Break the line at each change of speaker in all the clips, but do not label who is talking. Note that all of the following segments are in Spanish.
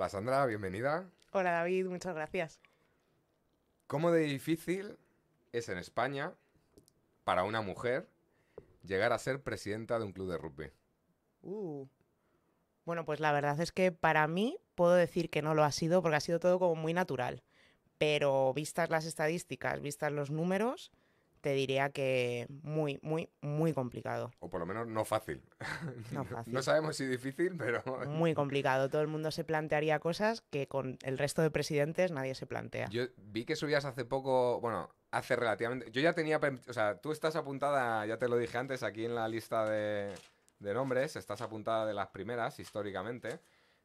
Hola Sandra, bienvenida.
Hola David, muchas gracias.
¿Cómo de difícil es en España para una mujer llegar a ser presidenta de un club de rugby?
Uh. Bueno, pues la verdad es que para mí puedo decir que no lo ha sido porque ha sido todo como muy natural. Pero vistas las estadísticas, vistas los números, te diría que muy, muy, muy complicado.
O por lo menos no fácil. No, sabemos si difícil, pero... Muy
complicado. Todo el mundo se plantearía cosas que con el resto de presidentes nadie se plantea.
Yo vi que subías hace poco, bueno, hace relativamente... Yo ya tenía... O sea, tú estás apuntada, ya te lo dije antes, aquí en la lista de, de nombres, estás apuntada de las primeras históricamente.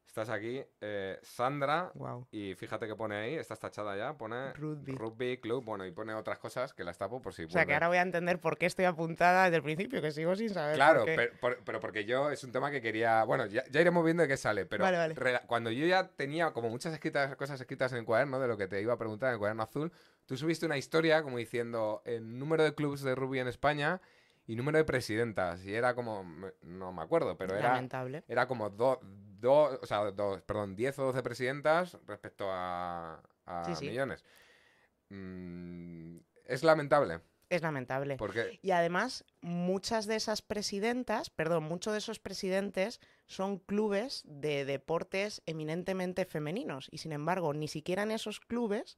Estás aquí, eh, Sandra. Y fíjate que pone ahí, estás tachada ya, pone rugby. Club, bueno, y pone otras cosas que las tapo por si. O sea, que ahora voy a
entender por qué estoy apuntada desde el principio, que sigo sin saber. Claro,
Pero, porque yo es un tema que quería. Bueno, ya, iremos viendo de qué sale, pero cuando yo ya tenía como muchas escritas, cosas escritas en el cuaderno de lo que te iba a preguntar en el cuaderno azul, tú subiste una historia como diciendo el número de clubes de rugby en España y número de presidentas. Y era como, no me acuerdo, pero era, Lamentable. era como dos o sea, perdón, 10 o 12 presidentas respecto a, millones. Mm, es lamentable.
Es lamentable. Y además, muchas de esas presidentas, perdón, muchos de esos presidentes son clubes de deportes eminentemente femeninos. Y sin embargo, ni siquiera en esos clubes,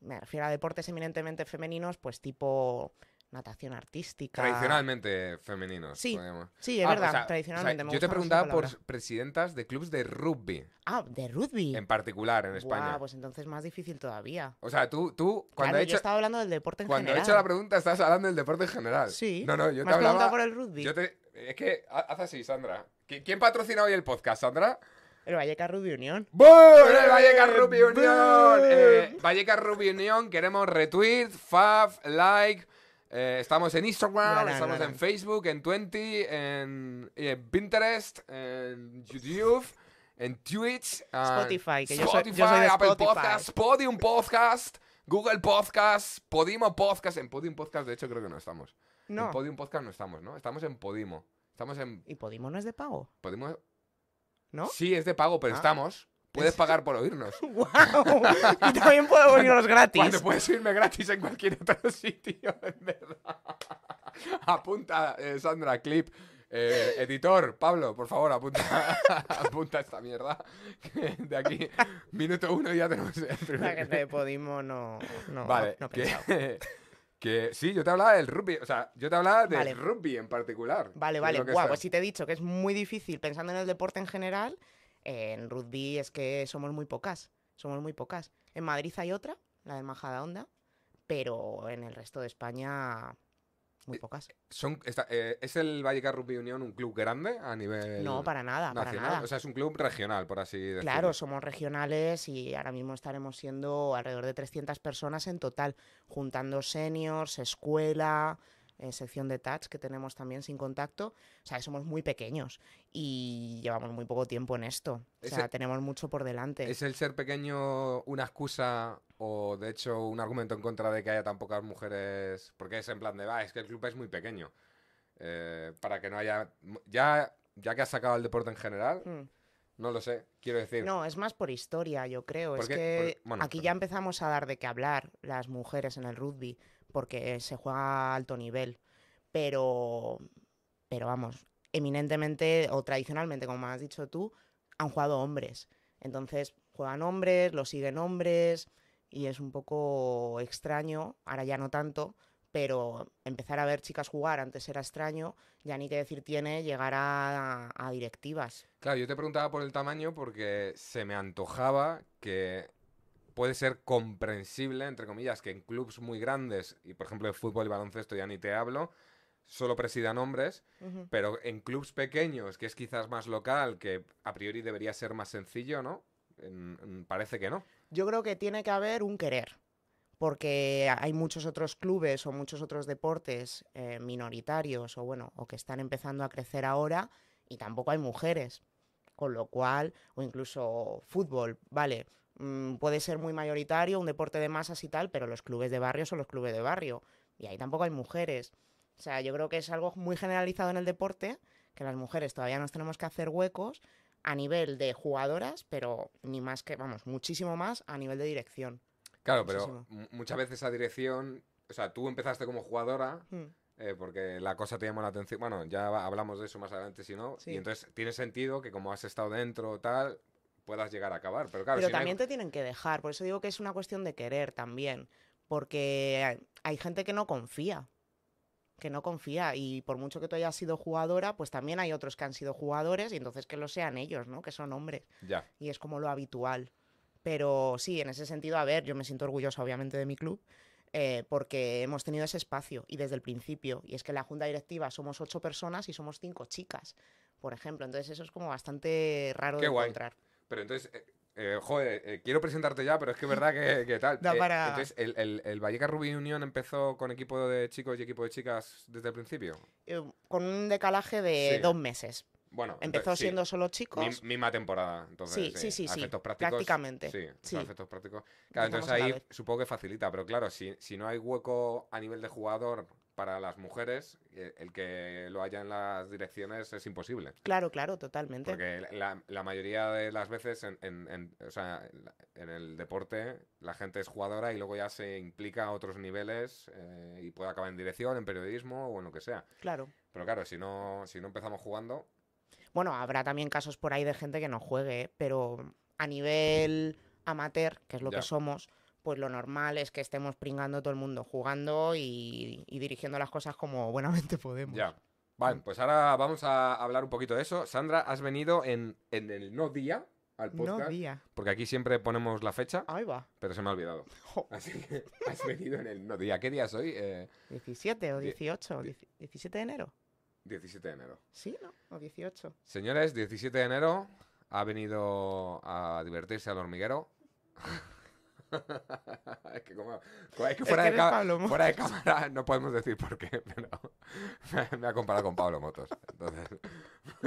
me refiero a deportes eminentemente femeninos, pues tipo natación artística. Tradicionalmente
femeninos. Sí, sí es ah, verdad, tradicionalmente. yo te preguntaba por presidentas de clubes de rugby. Ah, de rugby. En particular, en España. Ah,
pues entonces más difícil todavía. O sea, tú, tú cuando he hecho... estaba hablando del deporte en cuando general. Cuando he hecho la pregunta, estás hablando del deporte en general. Sí. No, no, yo te por
el rugby. Es que, haz así, Sandra. ¿Quién patrocina hoy el podcast, Sandra? El Vallecas Rugby Unión. ¡El Vallecas Rugby Unión! Eh, Vallecas Rugby Unión, queremos retweet, fav, like... Eh, estamos en Instagram, estamos en Facebook, en Twenty, en, eh, Pinterest, en YouTube, en Twitch, Spotify, que Spotify, Apple Spotify. Podium Podcast, Google Podcast, Podimo Podcast. En Podium Podcast, de hecho, creo que no estamos. No. En Podium Podcast no estamos, ¿no? Estamos en Podimo. Estamos en... ¿Y Podimo no es de pago? Podimo... ¿No? Sí, es de pago, pero ah. estamos. Puedes pagar por oírnos.
¡Wow! Y también puedo oírnos gratis. Cuando puedes irme gratis en cualquier otro sitio, en verdad.
Apunta, eh, Sandra, clip. Eh, editor, Pablo, por favor, apunta, apunta esta mierda. de aquí, minuto
uno ya tenemos el primer. La gente de Podimo no. no vale, no que,
sí, yo te hablaba del rugby. O sea, yo te hablaba del rugby en particular. Vale, vale, guau. pues si
te he dicho que es muy difícil pensando en el deporte en general en rugby es que somos muy pocas, somos muy pocas. En Madrid hay otra, la de Majada onda pero en el resto de España muy eh, pocas.
Eh, ¿Es el Vallecas Rugby Unión un club grande a nivel.? No, para nada, para nada. O sea, es un club regional, por así decirlo. Claro,
somos regionales y ahora mismo estaremos siendo alrededor de 300 personas en total, juntando seniors, escuela, eh, sección de touch que tenemos también sin contacto, o sea, somos muy pequeños y llevamos muy poco tiempo en esto. O sea, tenemos mucho por delante. ¿Es
el ser pequeño una excusa o, de hecho, un argumento en contra de que haya tan pocas mujeres? Porque es en plan de, va, es que el club es muy pequeño. Eh, para que no haya... Ya, ya que has sacado el deporte en general... Mm. No lo sé, quiero decir. No,
es más por historia, yo creo. Es que aquí ya empezamos a dar de qué hablar las mujeres en el rugby porque se juega a alto nivel. Pero, pero vamos, eminentemente o tradicionalmente, como has dicho tú, han jugado hombres. Entonces juegan hombres, lo siguen hombres y es un poco extraño, ahora ya no tanto, pero empezar a ver chicas jugar antes era extraño, ya ni qué decir tiene llegar a directivas.
Claro, yo te preguntaba por el tamaño porque se me antojaba que puede ser comprensible, entre comillas, que en clubes muy grandes, y por ejemplo el fútbol y baloncesto ya ni te hablo, solo presidan hombres, pero en clubes pequeños, que es quizás más local, que a priori debería ser más sencillo, ¿no? parece que
no. Yo creo que tiene que haber un querer, porque hay muchos otros clubes o muchos otros deportes eh, minoritarios o bueno, o que están empezando a crecer ahora y tampoco hay mujeres, con lo cual, o incluso fútbol, vale, Mm, puede ser muy mayoritario, un deporte de masas y tal, pero los clubes de barrio son los clubes de barrio. Y ahí tampoco hay mujeres. O sea, yo creo que es algo muy generalizado en el deporte, que las mujeres todavía nos tenemos que hacer huecos a nivel de jugadoras, pero ni más que, vamos, muchísimo más a nivel de dirección. Claro, pero muchas veces esa
dirección, o sea, tú empezaste como jugadora. Hmm. Eh, porque la cosa te llamó la atención. Bueno, ya hablamos de eso más adelante, si no. Y entonces tiene sentido que como has estado dentro, tal, puedas llegar a acabar. Pero, claro, también te
tienen que dejar, por eso digo que es una cuestión de querer también, porque hay gente que no confía que no confía y por mucho que tú hayas sido jugadora, pues también hay otros que han sido jugadores y entonces que lo sean ellos, ¿no? Que son hombres. Ya. Y es como lo habitual. Pero sí, en ese sentido, a ver, yo me siento orgullosa obviamente de mi club, eh, porque hemos tenido ese espacio y desde el principio. Y es que en la junta directiva somos ocho personas y somos cinco chicas, por ejemplo. Entonces eso es como bastante raro Qué de guay. encontrar.
Pero entonces, eh, eh joder, eh, quiero presentarte ya, pero es que es verdad que, tal. Eh, entonces, ¿el, el, Vallecas Rubí Unión empezó con equipo de chicos y equipo de chicas desde el principio?
con un decalaje de dos meses. Bueno, empezó siendo solo chicos.
misma temporada, entonces. Sí, sí, sí. sí efectos prácticos, prácticamente. Sí, sí. efectos prácticos. Claro, entonces ahí supongo que facilita, pero claro, si, si no hay hueco a nivel de jugador para las mujeres, eh, el que lo haya en las direcciones es imposible.
Claro, claro, totalmente. Porque
la, mayoría de las veces en, el deporte la gente es jugadora y luego ya se implica a otros niveles eh, y puede acabar en dirección, en periodismo o en lo que sea. Claro. Pero claro, si no, si no empezamos jugando...
Bueno, habrá también casos por ahí de gente que no juegue, pero a nivel amateur, que es lo que somos pues lo normal es que estemos pringando todo el mundo, jugando y, dirigiendo las cosas como buenamente podemos. Ya.
Vale, mm. pues ahora vamos a hablar un poquito de eso. Sandra, has venido en, el no día al podcast. No día. Porque aquí siempre ponemos la fecha. Ahí va. Pero se me ha olvidado. Así que has venido en el no día. ¿Qué día es hoy?
17 eh, o 18. 17 de enero.
17 de enero.
Sí, ¿no? O 18.
Señores, 17 de enero ha venido a divertirse al hormiguero. es que como, fuera, de cámara no podemos decir por qué, pero me, ha comparado con Pablo Motos.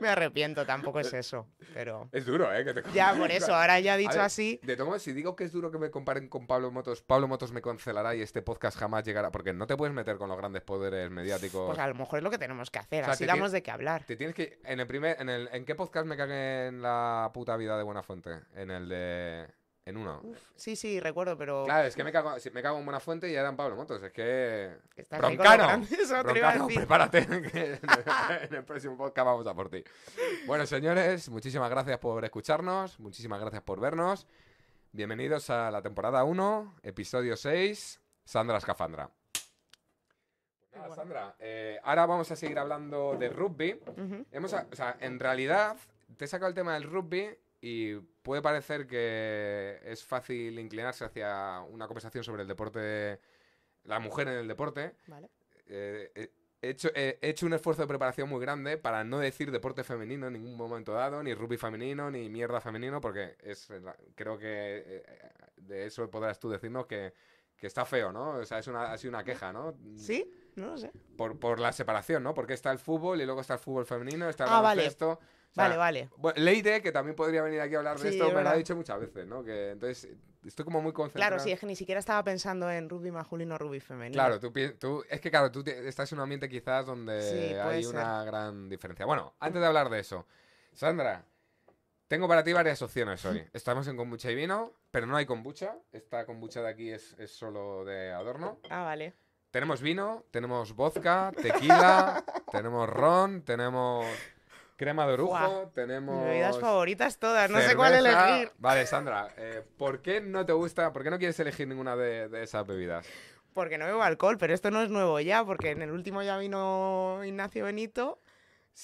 me arrepiento, tampoco es eso, pero...
Es duro, ¿eh? ya, por eso, ahora ya dicho así... De tomo, si digo que es duro que me comparen con Pablo Motos, Pablo Motos me cancelará y este podcast jamás llegará, porque no te puedes meter con los grandes poderes mediáticos. Pues a
lo mejor es lo que tenemos que hacer, así damos de qué hablar.
tienes que... En el primer... En, el, ¿En qué podcast me cague en la puta vida de Buena Fuente? En el de... En uno.
sí, sí, recuerdo, pero. Claro, es que me
cago, en cago Fuente y ya dan Pablo Motos. Es que. Estás broncano. prepárate. en el próximo podcast vamos a por ti. Bueno, señores, muchísimas gracias por escucharnos. Muchísimas gracias por vernos. Bienvenidos a la temporada 1, episodio 6, Sandra Escafandra. Pues Sandra, eh, ahora vamos a seguir hablando de rugby. o sea, en realidad, te he sacado el tema del rugby y puede parecer que es fácil inclinarse hacia una conversación sobre el deporte, la mujer en el deporte. Eh, he, hecho, eh, he hecho un esfuerzo de preparación muy grande para no decir deporte femenino en ningún momento dado, ni rugby femenino, ni mierda femenino, porque es creo que eh, de eso podrás tú decirnos que, está feo, ¿no? O sea, es una, ha sido una queja, ¿no? Sí, no lo sé. Por, la separación, ¿no? Porque está el fútbol y luego está el fútbol femenino, está el ah, Vale, vale. Leite, que también podría venir aquí a hablar de esto, me lo ha dicho muchas veces, ¿no? Que entonces estoy como muy concentrado. Claro, sí,
es que ni siquiera estaba pensando en rugby masculino, rugby femenino. Claro,
tú, es que claro, tú estás en un ambiente quizás donde hay una gran diferencia. Bueno, antes de hablar de eso, Sandra, tengo para ti varias opciones hoy. Estamos en kombucha y vino, pero no hay kombucha. Esta kombucha de aquí es, es solo de adorno. Ah, vale. Tenemos vino, tenemos vodka, tequila, tenemos ron, tenemos crema de orujo, tenemos... Bebidas
favoritas todas, no sé cuál elegir.
Vale, Sandra, eh, ¿por qué no te gusta, por qué no quieres elegir ninguna de, esas bebidas?
Porque no bebo alcohol, pero esto no es nuevo ya, porque en el último ya vino Ignacio Benito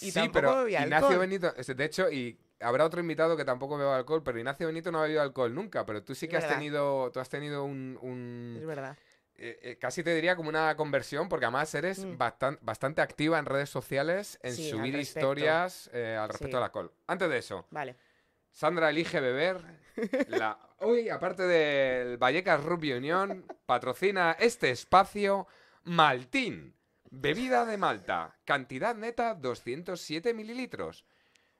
y sí, tampoco pero Sí, alcohol. Ignacio Benito,
de hecho, y habrá otro invitado que tampoco beba alcohol, pero Ignacio Benito no ha bebido alcohol nunca, pero tú sí que has tenido, tú has tenido un, un... Es verdad eh, eh, casi te diría como una conversión, porque además eres mm. bastante activa en redes sociales, en subir historias eh, al respecto de la col. Antes de eso, vale. Sandra elige beber. La... Uy, aparte del Vallecas Rugby Unión, patrocina este espacio Maltín. Bebida de Malta, cantidad neta 207 mililitros.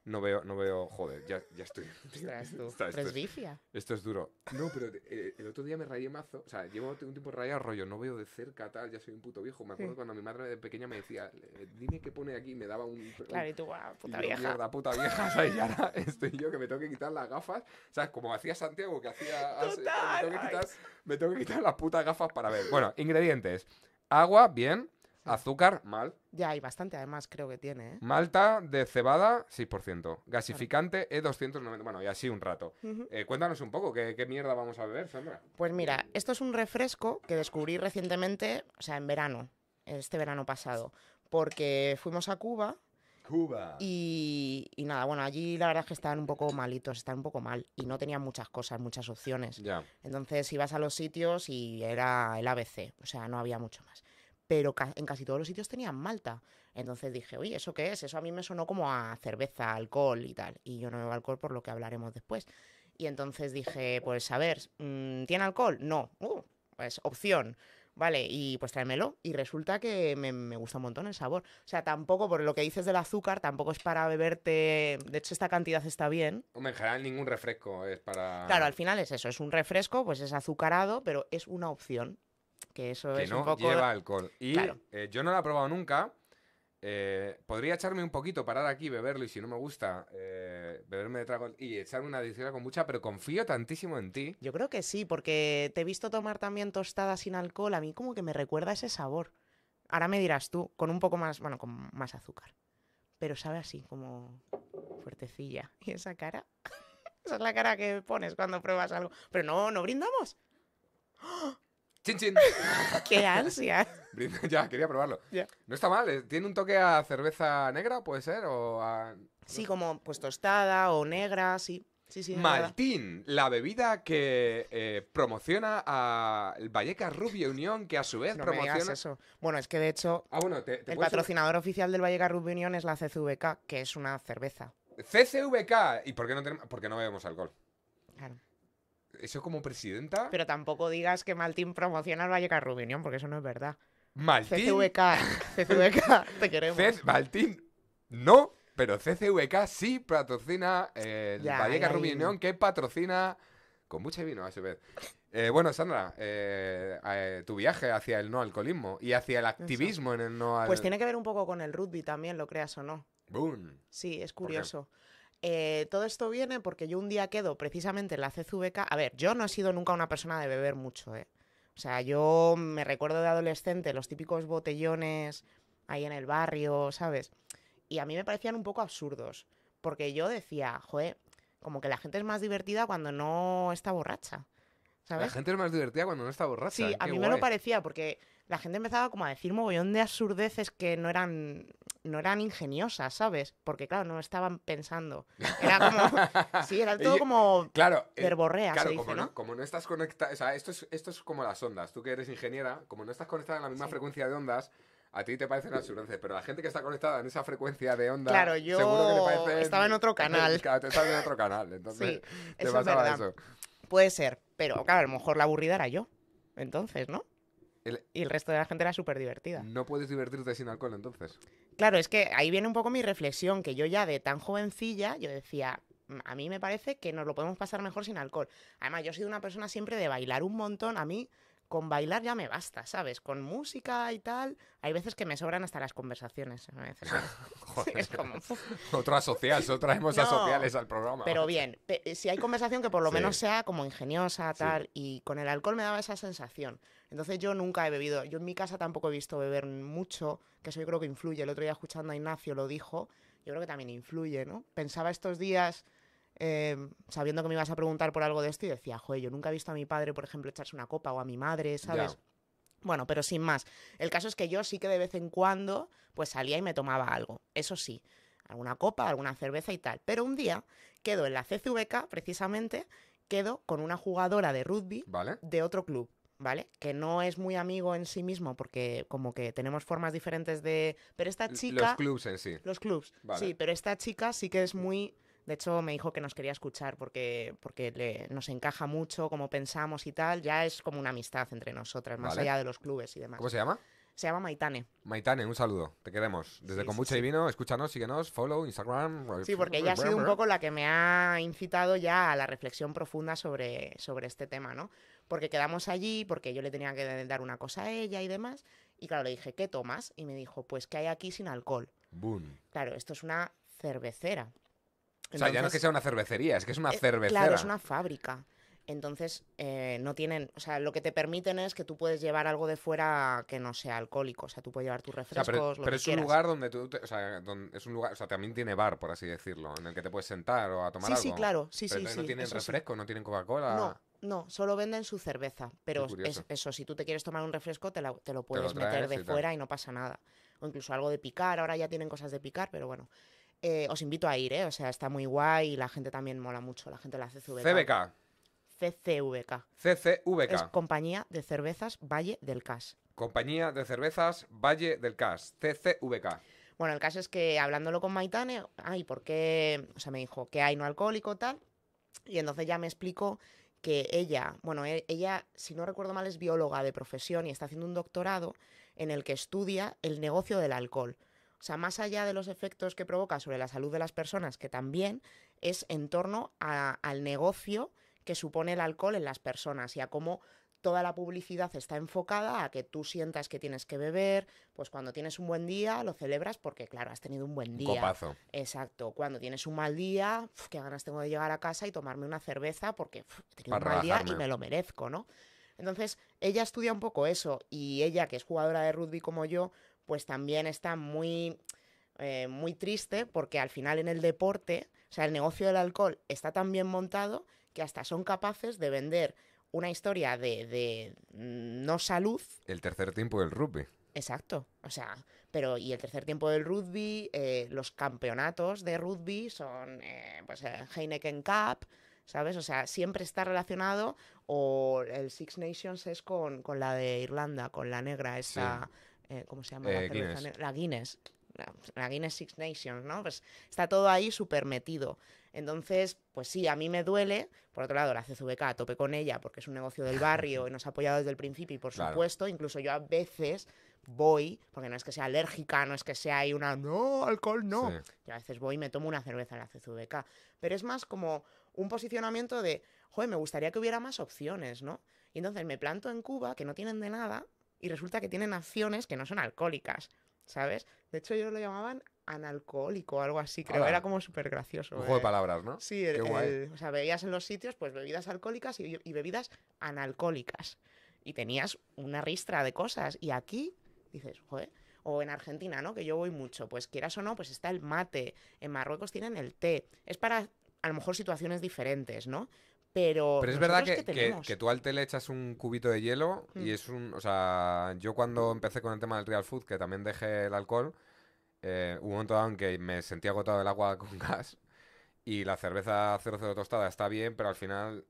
No veo, no veo, joder, ya, ya estoy. esto, es, esto es duro. No, pero eh, el otro día me rayé mazo. O sea, llevo un de rayado rollo, no veo de cerca, tal, ya soy un puto viejo. Me acuerdo cuando mi madre de pequeña me decía, dime qué pone aquí, me daba un. Claro, y tú, ah, puta y vieja. Yo, mierda, puta vieja, o sea, y ahora estoy yo que me tengo que quitar las gafas. O sea, como hacía Santiago, que hacía. me, tengo que quitar, me tengo que quitar las putas gafas para ver. Bueno, ingredientes: agua, bien. Azúcar, mal.
Ya hay bastante, además creo que tiene. ¿eh?
Malta de cebada, 6%. Gasificante, E290. Bueno, y así un rato. Eh, cuéntanos un poco, ¿qué, mierda vamos a beber, Sandra?
Pues mira, esto es un refresco que descubrí recientemente, o sea, en verano, este verano pasado, porque fuimos a Cuba. Cuba. Y, nada, bueno, allí la verdad es que estaban un poco malitos, estaban un poco mal y no tenían muchas cosas, muchas opciones. Ya. Entonces ibas a los sitios y era el ABC, o sea, no había mucho más pero en casi todos los sitios tenían malta. Entonces dije, oye, ¿eso qué es? Eso a mí me sonó como a cerveza, alcohol y tal. Y yo no bebo alcohol, por lo que hablaremos después. Y entonces dije, pues a ver, mm, ¿tiene alcohol? No. Uh, pues opción. Vale, y pues tráemelo. Y resulta que me, gusta un montón el sabor. O sea, tampoco, por lo que dices del azúcar, tampoco es para beberte. De hecho, esta cantidad está bien.
No en general ningún refresco es para. Claro, al
final es eso. Es un refresco, pues es azucarado, pero es una opción. Que eso no lleva
alcohol. Y eh, yo no lo he probado nunca. Eh, podría echarme un poquito, parar aquí, beberlo y si no me gusta, eh, beberme de trago y echarme una disquera con mucha, pero confío tantísimo
en ti. Yo creo que sí, porque te he visto tomar también tostadas sin alcohol. A mí como que me recuerda ese sabor. Ahora me dirás tú, con un poco más, bueno, con más azúcar. Pero sabe así, como fuertecilla. ¿Y esa cara? esa es la cara que pones cuando pruebas algo. Pero no, no brindamos. ¡Ah! ¡Chin, chin! qué ansia!
ya, quería probarlo. No está mal, eh, tiene un toque a cerveza negra, puede ser, o
Sí, como pues tostada o negra, sí. Sí, Maltín,
la bebida que eh, promociona a Vallecas Rubio Unión, que a su vez promociona. eso.
Bueno, es que de hecho, ah, bueno, ¿te, el patrocinador oficial del Vallecas Rubio Unión es la CCVK, que es una cerveza.
CCVK, ¿y por qué no, tenemos, por qué no bebemos alcohol?
Eso como presidenta. Pero tampoco digas que Maltín promociona el Valle Rubinión, porque eso no es verdad.
Maltín. CCVK,
CCVK, te queremos.
Maltín, no, pero CCVK sí patrocina el ya, que patrocina con mucha vino a su vez. Eh, bueno, Sandra, eh, eh, tu viaje hacia el no alcoholismo y hacia el activismo en el no alcoholismo. Pues tiene que
ver un poco con el rugby también, lo creas o no. Boom. Sí, es curioso. Eh, todo esto viene porque yo un día quedo precisamente en la CZVK. A ver, yo no he sido nunca una persona de beber mucho, ¿eh? O sea, yo me recuerdo de adolescente los típicos botellones ahí en el barrio, ¿sabes? Y a mí me parecían un poco absurdos, porque yo decía, joder, como que la gente es más divertida cuando no está borracha. ¿sabes? La gente
es más divertida cuando no está borracha. Sí, ¿eh? a mí me lo
parecía, porque la gente empezaba como a decir mogollón de absurdeces que no eran, no eran ingeniosas, ¿sabes? Porque, claro, no estaban pensando. Era como. sí, era todo como. Claro. Eh, verborrea, claro, se dice, como
¿no? Como no estás conectada. O sea, esto es, esto es como las ondas. Tú que eres ingeniera, como no estás conectada en la misma frecuencia de ondas a ti te parecen absurdeces, pero la gente que está conectada en esa frecuencia de onda, claro, yo estaba en otro canal. Claro, te en otro canal, entonces sí, eso pasaba es verdad. eso.
Puede ser, pero claro, a lo mejor la aburrida era yo, entonces, ¿no? El... Y el resto de la gente era súper divertida.
No puedes divertirte sin alcohol, entonces.
Claro, es que ahí viene un poco mi reflexión, que yo ya de tan jovencilla, yo decía, mm, a mí me parece que nos lo podemos pasar mejor sin alcohol. Además, yo he sido una persona siempre de bailar un montón. A mí, con bailar ya me basta, ¿sabes? Con música y tal, hay veces que me sobran hasta las conversaciones. es
sociales, al programa. Pero bien,
eh, si hay conversación que por lo menos sea como ingeniosa, tal, y con el alcohol me daba esa sensación. Entonces yo nunca he bebido, yo en mi casa tampoco he visto beber mucho, que eso yo creo que influye. El otro día escuchando a Ignacio lo dijo, yo creo que también influye, ¿no? Pensaba estos días Em, sabiendo que me ibas a preguntar por algo de esto, y decía, joder, yo nunca he visto a mi padre, por ejemplo, echarse una copa o a mi madre, ¿sabes? Bueno, pero sin más. El caso es que yo sí que de vez en cuando, pues salía y me tomaba algo. Eso sí, alguna copa, alguna cerveza y tal. Pero un día quedo en la CCVK, precisamente, quedo con una jugadora de rugby de otro club. ¿vale? Que no es muy amigo en sí mismo porque como que tenemos formas diferentes de... Pero esta chica... Los clubs en sí. Los clubs, sí, pero esta chica sí que es muy de hecho, me dijo que nos quería escuchar porque, porque nos encaja mucho como pensamos y tal. Ya es como una amistad entre nosotras, más allá de los clubes y demás. ¿Cómo se llama? Se llama Maitane.
Maitane, un saludo. Te queremos. Desde con Kombucha y Vino, escúchanos, síguenos, follow, Instagram. Sí, eh, porque eh, ella ha sido un eh, poco
la que me ha incitado ya a la reflexión profunda sobre, sobre este tema, ¿no? Porque quedamos allí, porque yo le tenía que dar una cosa a ella y demás. Y claro, le dije, ¿qué tomas? Y me dijo, pues ¿qué hay aquí sin alcohol. Boom. Claro, esto es una cervecera
o sea, ya no es que sea una cervecería, es que es una eh, cerveza. Claro, es una
fábrica. Entonces, eh, no tienen, o sea, lo que te permiten es que tú puedes llevar algo de fuera que no sea alcohólico, o sea, tú puedes llevar tus refrescos, sea, pero, es un lugar
donde tú, o sea, es un lugar, o sea, también tiene bar, por así decirlo, en el que te puedes sentar o a tomar algo. Sí, sí, claro, sí, pero sí. No tienen refresco, no tienen Coca-Cola. No,
no, solo venden su cerveza, pero eso, si tú te quieres tomar un refresco, te, lo puedes meter de fuera y no pasa nada. O incluso algo de picar, ahora ya tienen cosas de picar, pero bueno. Eh, os invito a ir, ¿eh? O sea, está muy guay y la gente también mola mucho, la gente de la CCVK. CBK. CCVK. CCVK. Es Compañía de Cervezas Valle del Cas.
Compañía de Cervezas Valle del Cas, CCVK.
Bueno, el caso es que hablándolo con Maitane, ay, ¿por O sea, me dijo que hay no alcohólico, tal. Y entonces ya me explicó que ella, bueno, e-, ella, si no recuerdo mal, es bióloga de profesión y está haciendo un doctorado en el que estudia el negocio del alcohol. O sea, más allá de los efectos que provoca sobre la salud de las personas, que también es en torno al negocio que supone el alcohol en las personas y a cómo toda la publicidad está enfocada a que tú sientas que tienes que beber, pues cuando tienes un buen día lo celebras porque, claro, has tenido un buen día. copazo. Exacto. Cuando tienes un mal día, qué ganas tengo de llegar a casa y tomarme una cerveza porque he tenido un mal día y me lo merezco, ¿no? Entonces, ella estudia un poco eso y ella, que es jugadora de rugby como yo, pues también está muy, eh, muy triste porque al final en el deporte, o sea, el negocio del alcohol está tan bien montado que hasta son capaces de vender una historia de, no salud.
El tercer tiempo del rugby.
Exacto, o sea, pero y el tercer tiempo del rugby, eh, los campeonatos de rugby son eh, pues Heineken Cup, ¿sabes? O sea, siempre está relacionado o el Six Nations es con, la de Irlanda, con la negra esa eh, ¿cómo se llama? Eh, la, Guinness. la, Guinness. La, Guinness Six Nations, ¿no? Pues está todo ahí súper metido. Entonces, pues sí, a mí me duele. Por otro lado, la CZVK, tope con ella porque es un negocio del barrio y nos ha apoyado desde el principio y por supuesto, incluso yo a veces voy, porque no es que sea alérgica, no es que sea ahí una, no, alcohol, no. Yo a veces voy y me tomo una cerveza en la CZVK. Pero es más como un posicionamiento de, joder, me gustaría que hubiera más opciones, ¿no? Y entonces me planto en Cuba, que no tienen de nada, y resulta que tienen acciones que no son alcohólicas, ¿sabes? De hecho, ellos lo llamaban analcohólico o algo así, creo. Era como súper gracioso. Un juego de ¿eh? palabras, ¿no? Sí, o sea, veías en los sitios pues bebidas alcohólicas y, y bebidas analcohólicas. Y tenías una ristra de cosas. Y aquí dices, joder, o en Argentina, ¿no? Que yo voy mucho, pues quieras o no, pues está el mate, en Marruecos tienen el té, es para a lo mejor situaciones diferentes, ¿no? Pero, es verdad que,
tú al té le echas un cubito de hielo y mm. es un... O sea, yo cuando empecé con el tema del real food, que también dejé el alcohol, eh, hubo un momento dado en que me sentía agotado del agua con gas y la cerveza 00 tostada está bien, pero al final,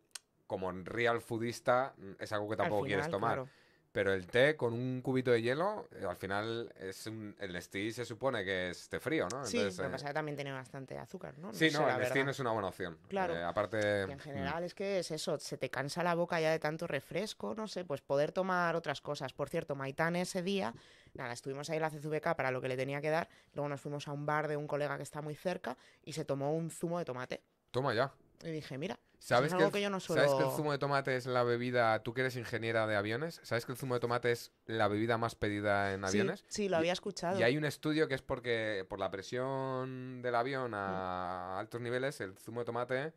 como real foodista, es algo que tampoco quieres tomar. Pero el té con un cubito de hielo, eh, al final es un, el steel, se supone que esté frío, ¿no? sí, lo que eh, pasa
también tiene bastante azúcar, ¿no? sí, no, el Nestí es
una buena opción. Eh, claro. aparte... en mm. general
es que es eso, se te cansa la boca ya de tanto refresco, no sé, pues poder tomar otras cosas. Por cierto, Maitán ese día, nada, estuvimos ahí en la CZVK para lo que le tenía que dar, luego nos fuimos a un bar de un colega que está muy cerca y se tomó un zumo de tomate. Toma ya. Y dije, mira, ¿Sabes es que, el, yo no suelo... ¿Sabes que el zumo de
tomate es la bebida, tú que eres ingeniera de aviones, ¿sabes que el zumo de tomate es la bebida más pedida en aviones? Sí, lo había escuchado. Y hay un estudio que es porque por la presión del avión a mm. altos niveles, el zumo de tomate,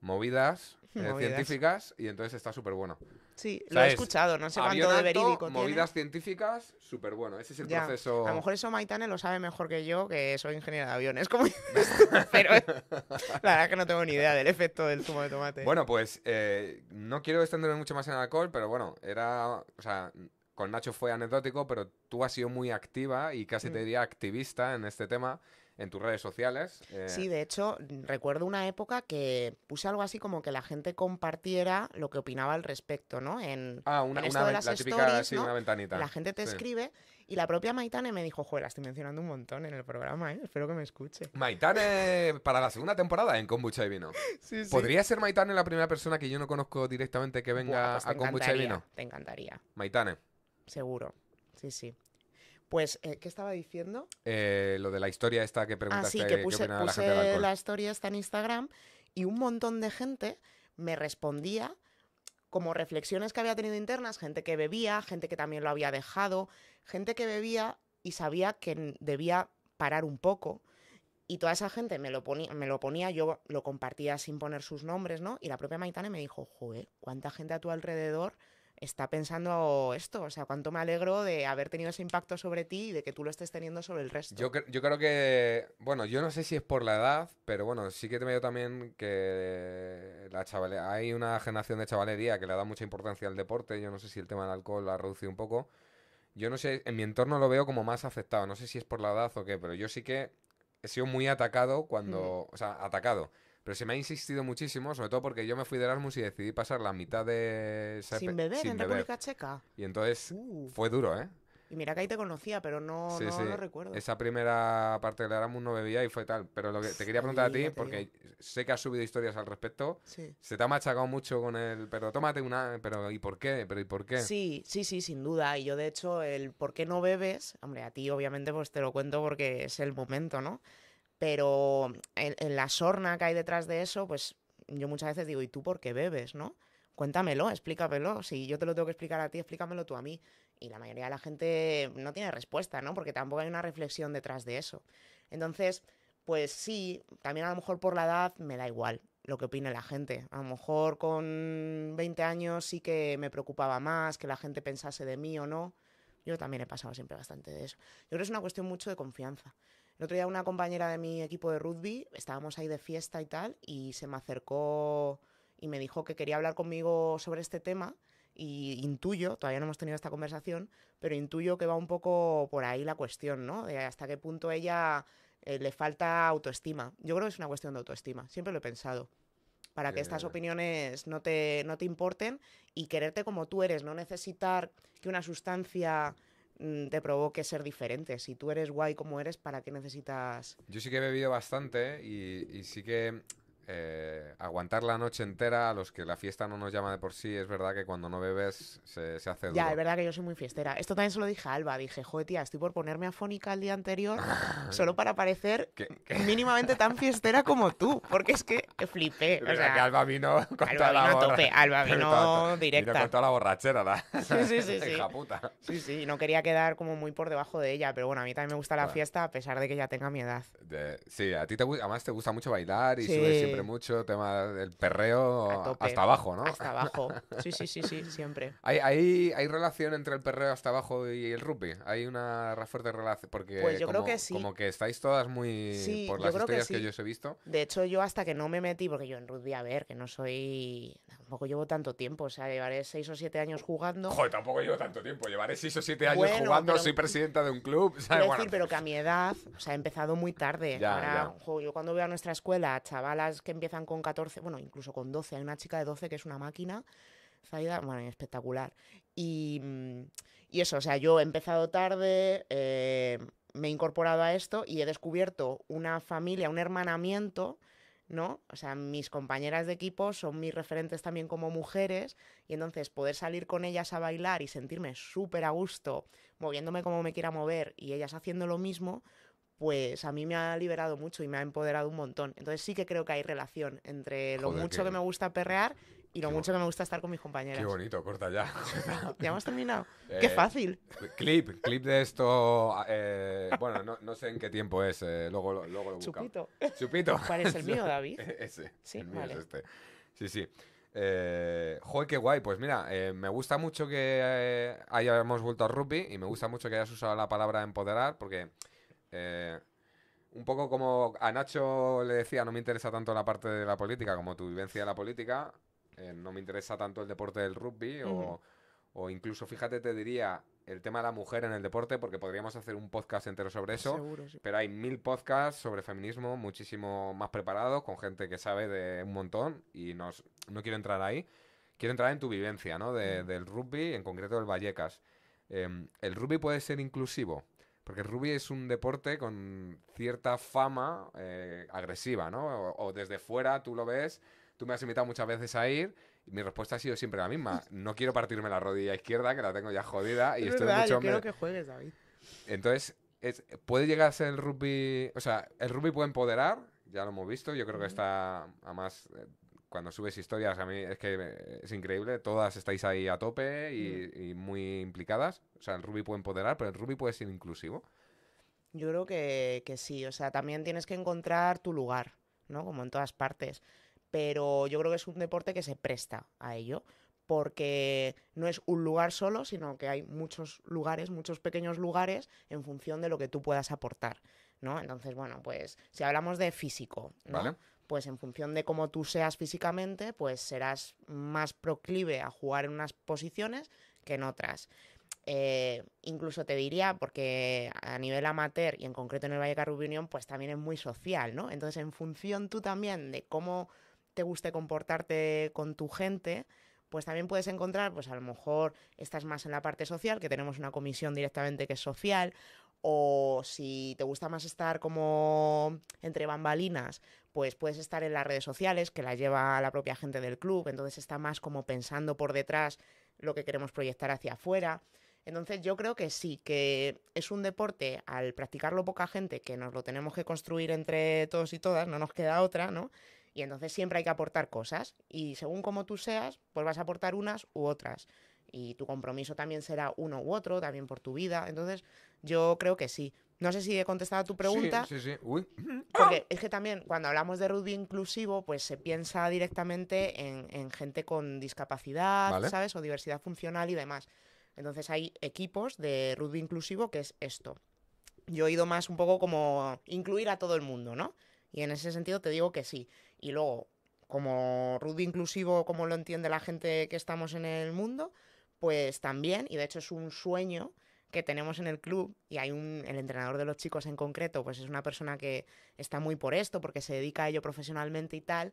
movidas, eh, científicas, y entonces está súper bueno. Sí, lo he escuchado, no sé cuánto de verídico movidas científicas, súper bueno. Ese es el proceso. A lo mejor
eso Maitane lo sabe mejor que yo, que soy ingeniero de aviones, como pero la verdad que no tengo ni idea del efecto del zumo de tomate. Bueno,
pues eh, no quiero extenderme mucho más en alcohol, pero bueno, era. O sea, con Nacho fue anecdótico, pero tú has sido muy activa y casi mm. te diría activista en este tema en tus redes sociales. Eh. Sí, de
hecho, mm, recuerdo una época que puse algo así como que la gente compartiera lo que opinaba al respecto, ¿no? En, ah, una, de las la ventanita. La gente te escribe y la propia Maitane me dijo, joder, la estoy mencionando un montón en el programa, ¿eh? espero que me escuche.
Maitane para la segunda temporada en Kombucha y Vino. Sí, sí. ¿Podría ser Maitane
la primera persona que yo no conozco
directamente que venga pues a Kombucha y Vino? Te encantaría. Maitane.
Seguro, sí, sí. Pues, eh, ¿qué estaba diciendo?
Eh, lo de la historia esta que ah, preguntaste. sí, que puse, la, la
historia esta en Instagram y un montón de gente me respondía como reflexiones que había tenido internas, gente que bebía, gente que también lo había dejado, gente que bebía y sabía que debía parar un poco. Y toda esa gente me lo, ponía, me lo ponía, yo lo compartía sin poner sus nombres, ¿no? Y la propia Maitane me dijo, joder, ¿cuánta gente a tu alrededor está pensando esto, o sea, cuánto me alegro de haber tenido ese impacto sobre ti y de que tú lo estés teniendo sobre el resto. Yo,
yo creo que, bueno, yo no sé si es por la edad, pero bueno, sí que te veo también que la hay una generación de chavalería que le da mucha importancia al deporte, yo no sé si el tema del alcohol la ha reducido un poco. Yo no sé, en mi entorno lo veo como más afectado, no sé si es por la edad o qué, pero yo sí que he sido muy atacado cuando, o sea, atacado pero se me ha insistido muchísimo, sobre todo porque yo me fui de Erasmus y decidí pasar la mitad de... sin beber en República Checa. Y entonces uh. fue duro, ¿eh?
Y mira que ahí te conocía, pero no, no sí. lo recuerdo.
Esa primera parte del Erasmus no bebía y fue tal. Pero lo que te quería preguntar a ti, porque sé que has subido historias al respecto. Sí. Se te ha machacado mucho con el. Pero tómate una. Pero ¿y por qué? Pero ¿y por qué? Sí,
sí, sí, sin duda. Y yo, de hecho, el por qué no bebes. Hombre, a ti, obviamente, pues te lo cuento porque es el momento, ¿no? Pero en, la sorna que hay detrás de eso, pues yo muchas veces digo, ¿y tú por qué bebes, no? Cuéntamelo, explícamelo. Si yo te lo tengo que explicar a ti, explícamelo tú a mí. Y la mayoría de la gente no tiene respuesta, ¿no? Porque tampoco hay una reflexión detrás de eso. Entonces, pues sí, también a lo mejor por la edad me da igual lo que opine la gente. A lo mejor con 20 años sí que me preocupaba más que la gente pensase de mí o no. Yo también he pasado siempre bastante de eso. Yo creo que es una cuestión mucho de confianza. El otro día una compañera de mi equipo de rugby, estábamos ahí de fiesta y tal, y se me acercó y me dijo que quería hablar conmigo sobre este tema y intuyo, todavía no hemos tenido esta conversación, pero intuyo que va un poco por ahí la cuestión, ¿no? De hasta qué punto ella eh, le falta autoestima. Yo creo que es una cuestión de autoestima, siempre lo he pensado. Para que estas opiniones no te, no te importen y quererte como tú eres, no necesitar que una sustancia Mm, te provoque ser diferente. Si tú eres guay como eres, ¿para qué necesitas...?
Yo sí que he bebido bastante ¿eh? y, y sí que eh, aguantar la noche entera, a los que la fiesta no nos llama de por sí, es verdad que cuando no bebes se, hace duro. Ya, es verdad
que yo soy muy fiestera. Esto también se lo dije a Alba, dije, joder, tía, estoy por ponerme afónica el día anterior solo para parecer mínimamente tan fiestera como tú, porque es que flipé. O sea, que Alba
vino con toda la tope, Alba vino directa. Vino con toda la borrachera, la... Sí,
Puta. Sí, sí, no quería quedar como muy por debajo de ella, pero bueno, a mí también me gusta la fiesta a pesar de que ya tenga mi edad.
Sí, a ti te, además te gusta mucho bailar y sí. siempre mucho, tema del perreo hasta abajo, ¿no? Hasta abajo. Sí, sí, sí, sí, siempre. ¿Hay, hay, relación entre el perreo hasta abajo y el rugby? ¿Hay una fuerte relación? Porque pues yo creo que sí. Como que estáis todas muy... por las historias que, que, yo os he visto.
De hecho, yo hasta que no me metí, porque yo en rugby, a ver, que no soy tampoco llevo tanto tiempo, o sea, llevaré seis o siete años jugando. Joder, tampoco llevo tanto
tiempo, llevaré seis o siete años jugando, soy presidenta de un club. Quiero Decir,
pero que a mi edad, o sea, he empezado muy tarde. Ahora, yo cuando veo a nuestra escuela, chavalas que empiezan con 14, bueno, incluso con 12, hay una chica de 12 que es una máquina, Zaida, bueno, espectacular. Y, y, eso, o sea, yo he empezado tarde, eh, me he incorporado a esto y he descubierto una familia, un hermanamiento ¿no? O sea, mis compañeras de equipo son mis referentes también como mujeres y entonces poder salir con ellas a bailar y sentirme súper a gusto, moviéndome como me quiera mover y ellas haciendo lo mismo, pues a mí me ha liberado mucho y me ha empoderado un montón. Entonces sí que creo que hay relación entre lo mucho que me gusta perrear y lo mucho que me gusta estar con mis compañeras. Qué
bonito, corta ya.
ya hemos terminado. Eh, qué fácil.
Clip, clip de esto. Eh, bueno, no, sé en qué tiempo es, luego, eh, luego lo Chupito. Chupito. Parece el mío, David? Ese. Sí, el mío es este. Sí, sí. joder, qué guay. Pues mira, me gusta mucho que hayamos vuelto a rugby y me gusta mucho que hayas usado la palabra empoderar porque un poco como a Nacho le decía, no me interesa tanto la parte de la política como tu vivencia de la política, eh, no me interesa tanto el deporte del rugby o, incluso, fíjate, te diría el tema de la mujer en el deporte, porque podríamos hacer un podcast entero sobre eso, pero hay mil podcasts sobre feminismo, muchísimo más preparados, con gente que sabe de un montón y nos, no quiero entrar ahí, quiero entrar en tu vivencia ¿no? del rugby, en concreto del Vallecas. Em, ¿El rugby puede ser inclusivo? Porque el rugby es un deporte con cierta fama eh, agresiva, ¿no? o, desde fuera tú lo ves Tú me has invitado muchas veces a ir y mi respuesta ha sido siempre la misma. No quiero partirme la rodilla izquierda, que la tengo ya jodida. Y yo quiero
que juegues, David.
Entonces, puede llegar a ser el rugby. O sea, el rugby puede empoderar, ya lo hemos visto. Yo creo que está, además, eh, cuando subes historias, a mí es que eh, es increíble. Todas estáis ahí a tope y, muy implicadas. O sea, el rugby puede empoderar, pero el rugby puede ser inclusivo.
Yo creo que, que sí. O sea, también tienes que encontrar tu lugar, ¿no? Como en todas partes pero yo creo que es un deporte que se presta a ello, porque no es un lugar solo, sino que hay muchos lugares, muchos pequeños lugares en función de lo que tú puedas aportar, ¿no? Entonces, bueno, pues si hablamos de físico, Pues en función de cómo tú seas físicamente, pues serás más proclive a jugar en unas posiciones que en otras. Eh, incluso te diría, porque a nivel amateur y en concreto en el Valle Carrubio pues también es muy social, ¿no? Entonces, en función tú también de cómo te guste comportarte con tu gente, pues también puedes encontrar, pues a lo mejor estás más en la parte social, que tenemos una comisión directamente que es social, o si te gusta más estar como entre bambalinas, pues puedes estar en las redes sociales, que la lleva la propia gente del club, entonces está más como pensando por detrás lo que queremos proyectar hacia afuera. Entonces yo creo que sí, que es un deporte al practicarlo poca gente, que nos lo tenemos que construir entre todos y todas, no nos queda otra, ¿no? Y entonces siempre hay que aportar cosas. Y según como tú seas, pues vas a aportar unas u otras. Y tu compromiso también será uno u otro, también por tu vida. Entonces, yo creo que sí. No sé si he contestado a tu pregunta. Sí, sí, Uy. Porque es que también cuando hablamos de rugby inclusivo, pues se piensa directamente en, gente con discapacidad, ¿sabes? O diversidad funcional y demás. Entonces hay equipos de rugby inclusivo que es esto. Yo he ido más un poco como incluir a todo el mundo, ¿no? Y en ese sentido te digo que sí. Y luego, como Rudy inclusivo, como lo entiende la gente que estamos en el mundo, pues también, y de hecho es un sueño que tenemos en el club, y hay un, el entrenador de los chicos en concreto, pues es una persona que está muy por esto, porque se dedica a ello profesionalmente y tal,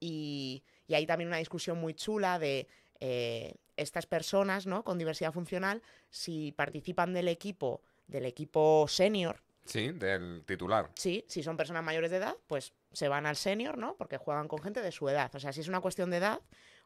y, hay también una discusión muy chula de eh, estas personas, ¿no? Con diversidad funcional, si participan del equipo, del equipo senior,
Sí, del titular.
Sí, si son personas mayores de edad, pues se van al senior, ¿no? Porque juegan con gente de su edad. O sea, si es una cuestión de edad,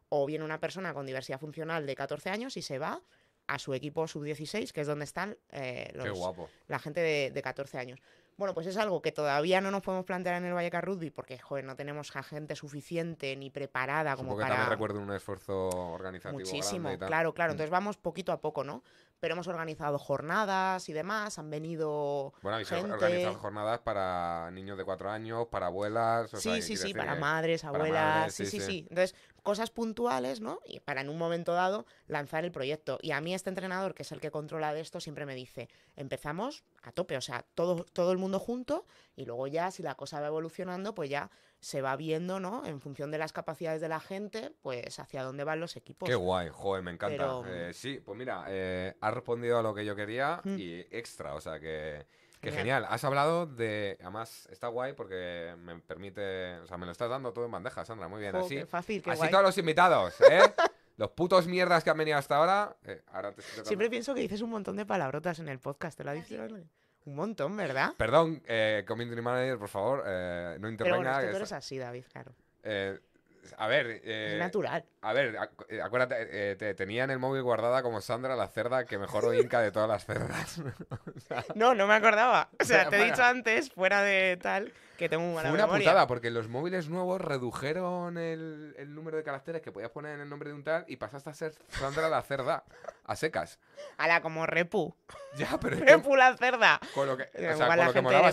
o viene una persona con diversidad funcional de 14 años y se va a su equipo sub-16, que es donde están eh, los, la gente de, de 14 años. Bueno, pues es algo que todavía no nos podemos plantear en el Vallecas Rugby porque, joder, no tenemos gente suficiente ni preparada como para... también
recuerdo un esfuerzo organizativo Muchísimo, claro,
claro. Mm. Entonces vamos poquito a poco, ¿no? Pero hemos organizado jornadas y demás, han venido Bueno, habéis organizado
jornadas para niños de cuatro años, para abuelas... sí, sí, sí, para madres, abuelas, sí, sí, sí.
Entonces, cosas puntuales, ¿no? Y para en un momento dado lanzar el proyecto. Y a mí este entrenador, que es el que controla de esto, siempre me dice, empezamos a tope, o sea, todo, todo el mundo junto y luego ya si la cosa va evolucionando, pues ya se va viendo, ¿no? En función de las capacidades de la gente, pues hacia dónde van los equipos. Qué
guay, joder, me encanta. Eh, mm. sí, pues mira, eh, has respondido a lo que yo quería mm. y extra, o sea que... genial. Has hablado de. Además, está guay porque me permite. O sea, me lo estás dando todo en bandeja, Sandra. Muy bien. así. fácil, así todos los invitados, ¿eh? Los putos
mierdas que han venido hasta ahora.
Eh, Siempre
pienso que dices un montón de palabrotas en el podcast, te lo dicho? Un montón, ¿verdad?
Perdón, eh, community manager, por favor, eh, no Pero bueno, es que eres
así, David, claro.
Eh, a ver, Es natural. a ver, acuérdate, tenía en el móvil guardada como Sandra la cerda que mejor hinca de todas las cerdas. No, no me acordaba. O sea, te he dicho
antes, fuera de tal, que tengo una Fue una putada,
porque los móviles nuevos redujeron el, número de caracteres que podías poner en el nombre de un tal y pasaste a ser Sandra la cerda, a secas. A la como Repu. Repu la cerda. Con lo que, o sea, que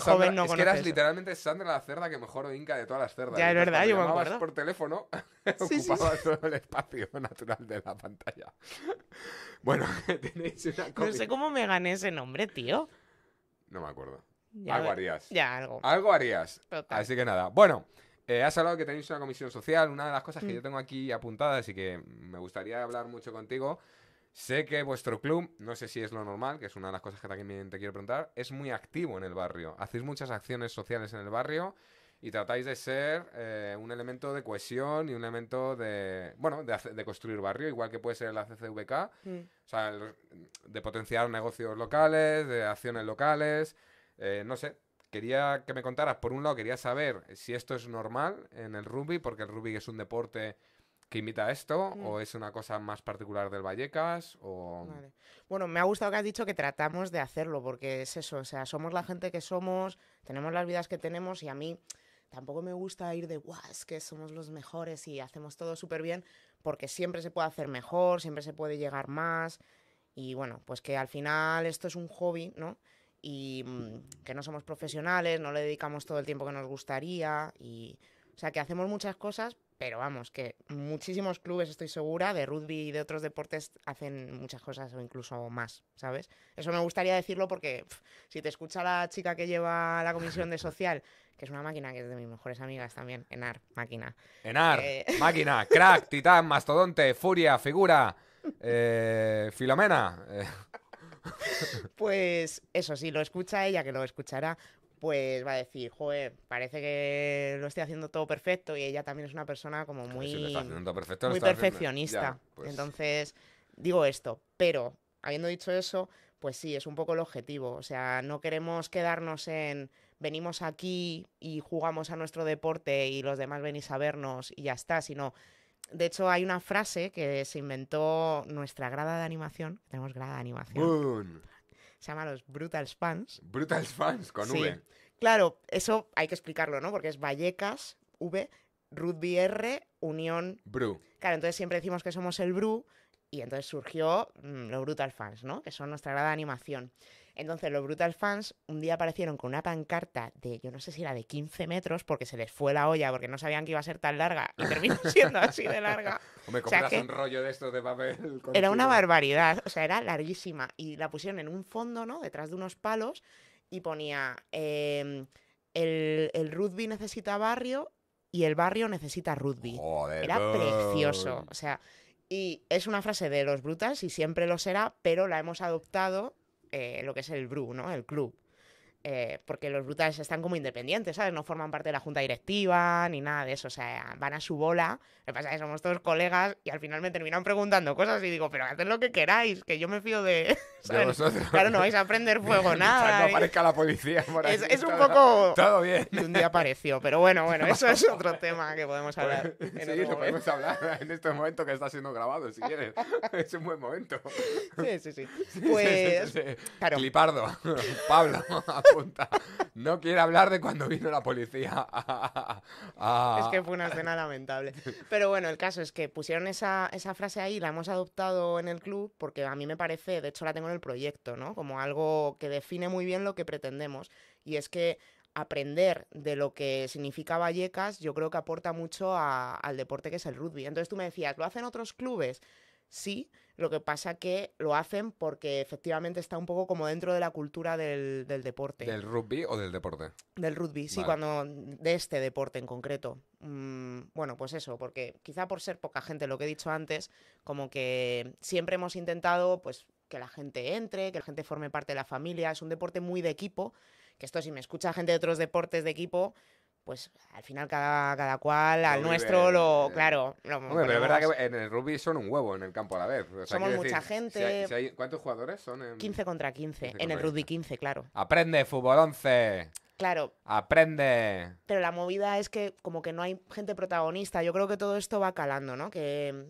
Sandra, es que eras literalmente Sandra la cerda que mejor inca de todas las cerdas. Ya, es verdad, yo me acuerdo. por teléfono, ocupaba todo el espacio natural de la pantalla. bueno, tenéis una copia. No sé
cómo me gané ese nombre, tío.
No me acuerdo algo harías. Ya, algo. Algo harías. Así que nada. Bueno, eh, has hablado que tenéis una comisión social, una de las cosas que mm. yo tengo aquí apuntadas y que me gustaría hablar mucho contigo. Sé que vuestro club, no sé si es lo normal, que es una de las cosas que también te quiero preguntar, es muy activo en el barrio. Hacéis muchas acciones sociales en el barrio y tratáis de ser eh, un elemento de cohesión y un elemento de, bueno, de, construir barrio, igual que puede ser la CCVK, mm. o sea, de potenciar negocios locales, de acciones locales, eh, no sé, quería que me contaras, por un lado, quería saber si esto es normal en el rugby, porque el rugby es un deporte que imita esto, mm. o es una cosa más particular del Vallecas, o...
Bueno, me ha gustado que has dicho que tratamos de hacerlo, porque es eso, o sea, somos la gente que somos, tenemos las vidas que tenemos, y a mí tampoco me gusta ir de, guau, es que somos los mejores y hacemos todo súper bien, porque siempre se puede hacer mejor, siempre se puede llegar más, y bueno, pues que al final esto es un hobby, ¿no?, y mm, que no somos profesionales, no le dedicamos todo el tiempo que nos gustaría y o sea que hacemos muchas cosas, pero vamos, que muchísimos clubes estoy segura de rugby y de otros deportes hacen muchas cosas o incluso más, ¿sabes? Eso me gustaría decirlo porque si te escucha la chica que lleva la comisión de social, que es una máquina que es de mis mejores amigas también, Enar, máquina.
Enar, eh, máquina, crack, titán, mastodonte, furia, figura, eh, Filomena. Eh,
pues eso, si lo escucha ella, que lo escuchará, pues va a decir, joder, parece que lo estoy haciendo todo perfecto y ella también es una persona como muy, muy perfeccionista. Pues. Entonces, digo esto, pero habiendo dicho eso, pues sí, es un poco el objetivo. O sea, no queremos quedarnos en venimos aquí y jugamos a nuestro deporte y los demás venís a vernos y ya está, sino de hecho, hay una frase que se inventó nuestra grada de animación. Tenemos grada de animación. Se llama los Brutal Fans. Brutal Fans, con V. Claro, eso hay que explicarlo, ¿no? Porque es Vallecas, V, Rugby R, Unión. Bru. Claro, entonces siempre decimos que somos el Bru, y entonces surgió mm, los Brutal Fans, ¿no? Que son nuestra grada de animación. Entonces los Brutal Fans un día aparecieron con una pancarta de, yo no sé si era de 15 metros, porque se les fue la olla, porque no sabían que iba a ser tan larga. Y terminó siendo así de larga. o me que un
rollo de estos de papel. Era una barbaridad,
o sea, era larguísima. Y la pusieron en un fondo, ¿no? Detrás de unos palos y ponía, em, el, el rugby necesita barrio y el barrio necesita rugby. era precioso. O sea, y es una frase de los Brutas y siempre lo será, pero la hemos adoptado eh, lo que es el Bru, ¿no? El club. Eh, porque los brutales están como independientes, ¿sabes? No forman parte de la junta directiva ni nada de eso, o sea, van a su bola. Lo que pasa es que somos todos colegas y al final me terminan preguntando cosas y digo, pero haced lo que queráis, que yo me fío de. claro, no vais a aprender fuego, nada. no aparezca la policía por es, un poco. Todo bien. Y un día apareció, pero bueno, bueno, eso es
otro tema que podemos pues, hablar. sí, lo podemos hablar en este momento que está siendo grabado, si quieres. es un buen momento. Sí, sí, sí. Pues. claro. Pablo. No quiere hablar de cuando vino la policía. Es que fue
una escena lamentable. Pero bueno, el caso es que pusieron esa, frase ahí, la hemos adoptado en el club, porque a mí me parece, de hecho la tengo en el proyecto, ¿no? Como algo que define muy bien lo que pretendemos. Y es que aprender de lo que significa Vallecas, yo creo que aporta mucho al deporte que es el rugby. Entonces tú me decías, ¿lo hacen otros clubes? Sí, lo que pasa que lo hacen porque efectivamente está un poco como dentro de la cultura del, deporte. ¿Del
rugby o del deporte? Del rugby, sí,
cuando mm, de este deporte en concreto. Mm, bueno, pues eso, porque quizá por ser poca gente, lo que he dicho antes, como que siempre hemos intentado pues que la gente entre, que la gente forme parte de la familia. Es un deporte muy de equipo, que esto si me escucha gente de otros deportes de equipo, pues al final cada, cada cual, al nuestro, lo eh. claro. Lo es verdad que
en el rugby son un huevo en el campo a la vez. Somos mucha gente. ¿Cuántos jugadores son? 15
contra 15, en el rugby 15, claro.
Aprende, fútbol 11. Claro. Aprende.
Pero la movida es que como que no hay gente protagonista. Yo creo que todo esto va calando, ¿no? Que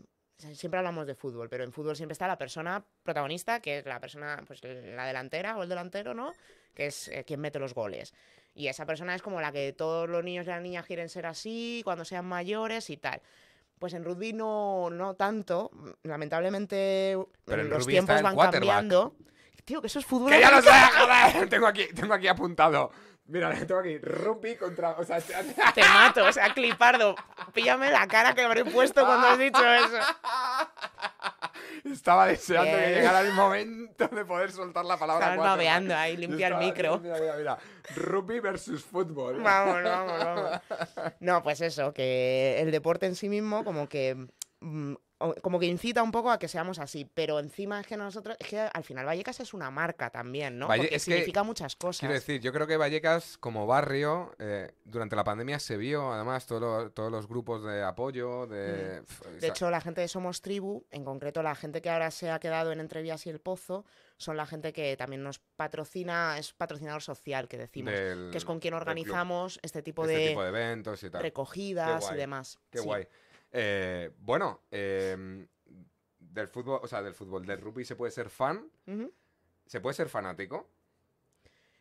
siempre hablamos de fútbol, pero en fútbol siempre está la persona protagonista, que es la persona, pues la delantera o el delantero, ¿no? Que es eh, quien mete los goles. Y esa persona es como la que todos los niños y las niñas quieren ser así cuando sean mayores y tal. Pues en rugby no, tanto. Lamentablemente Pero los tiempos van cambiando. Tío, que eso es fútbol. ¡Que ya lo sé!
Tengo aquí, tengo aquí apuntado. Mira, tengo aquí. Rugby contra. te mato, o
sea, clipardo. Píllame la cara que habré puesto cuando has dicho eso.
Estaba deseando que llegara el momento de poder soltar la palabra. Estás babeando ahí, limpiar el micro. Mira, mira, mira. Rugby versus fútbol. Vamos, vamos, vamos.
No, pues eso, que el deporte en sí mismo, como que mm, como que incita un poco a que seamos así, pero encima es que nosotros, es que al final Vallecas es una marca también, ¿no? Porque significa muchas cosas. Quiero decir,
yo creo que Vallecas como barrio, eh, durante la pandemia se vio además todos los grupos de apoyo, de... Mm. de hecho,
la gente de Somos Tribu, en concreto la gente que ahora se ha quedado en Entrevías y El Pozo, son la gente que también nos patrocina, es patrocinador social que decimos, que es con quien organizamos este tipo, este de, tipo de
eventos y tal. recogidas y demás. Qué guay. Eh, bueno, em, del fútbol, o sea, del fútbol, del rugby se puede ser fan. ¿Se puede ser fanático?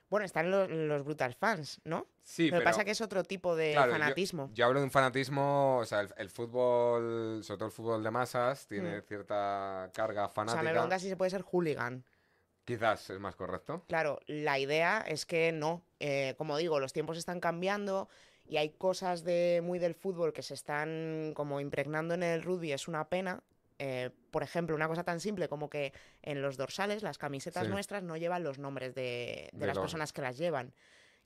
Bueno, están los, brutal fans, ¿no? Sí, Lo que pasa pasa que es otro tipo de fanatismo.
Yo, hablo de un fanatismo, o sea, el, fútbol, sobre todo el fútbol de masas, tiene mm. cierta carga fanática. O sea, me si
se puede ser hooligan.
Quizás es más correcto.
Claro, la idea es que no. Eh, como digo, los tiempos están cambiando, y hay cosas de muy del fútbol que se están como impregnando en el rugby, es una pena. Eh, por ejemplo, una cosa tan simple como que en los dorsales, las camisetas nuestras no llevan los nombres de, las personas que las llevan.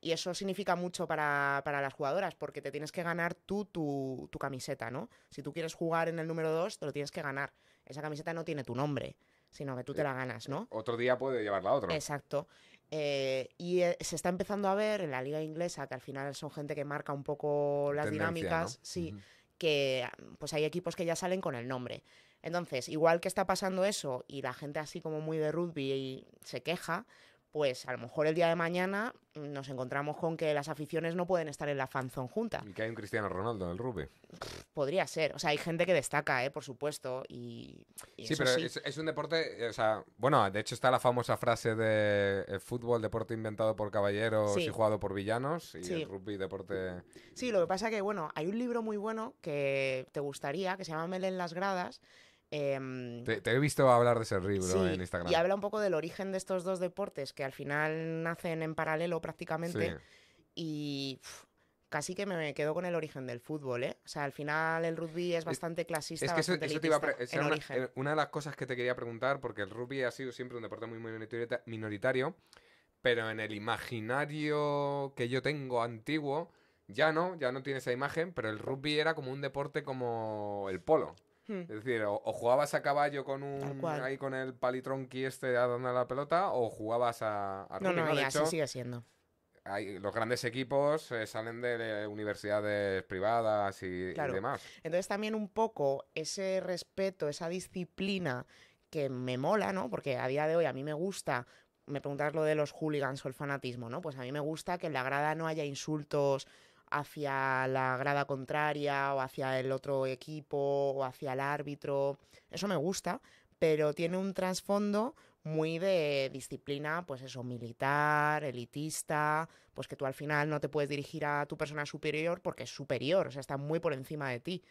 Y eso significa mucho para, las jugadoras, porque te tienes que ganar tú tu, camiseta, ¿no? Si tú quieres jugar en el número 2, te lo tienes que ganar. Esa camiseta no tiene tu nombre, sino que tú te la ganas, eh, ¿no?
Otro día puede llevarla a otro. Exacto.
Eh, y eh, se está empezando a ver en la liga inglesa, que al final son gente que marca un poco las dinámicas, sí, que pues hay equipos que ya salen con el nombre. Entonces, igual que está pasando eso y la gente así como muy de rugby y se queja, pues a lo mejor el día de mañana mm, nos encontramos con que las aficiones no pueden estar en la fanzón junta.
Y que hay un Cristiano Ronaldo en el rugby?
Podría ser. O sea, hay gente que destaca, ¿eh? por supuesto. Y, sí, pero
Es, un deporte. Eh, o sea, bueno, de hecho está la famosa frase de fútbol, deporte inventado por caballeros y jugado por villanos. Y el rugby, deporte.
Sí, lo que pasa es que, bueno, hay un libro muy bueno que te gustaría, que se llama Mel en las gradas, Em, te,
he visto hablar de ese libro en Instagram. Y habla
un poco del origen de estos dos deportes que al final nacen en paralelo prácticamente. Y casi que me quedo con el origen del fútbol, ¿eh? O sea, al final el rugby es bastante clasista. Es que eso, te iba a una,
una, de las cosas que te quería preguntar, porque el rugby ha sido siempre un deporte muy minoritario, pero en el imaginario que yo tengo antiguo, ya no, ya no tiene esa imagen, pero el rugby era como un deporte como el polo. Hmm. Es decir, o, jugabas a caballo con
un ahí
con el palitronqui este a donde la pelota, o jugabas a, No, no, y así sigue siendo. los grandes equipos eh, salen de universidades privadas y, y demás.
Entonces también un poco ese respeto, esa disciplina que me mola, ¿no? Porque a día de hoy a mí me gusta me preguntas lo de los hooligans o el fanatismo, ¿no? Pues a mí me gusta que en la grada no haya insultos hacia la grada contraria o hacia el otro equipo o hacia el árbitro. Eso me gusta, pero tiene un trasfondo muy de disciplina, pues eso, militar, elitista, pues que tú al final no te puedes dirigir a tu persona superior porque es superior, o sea, está muy por encima de ti.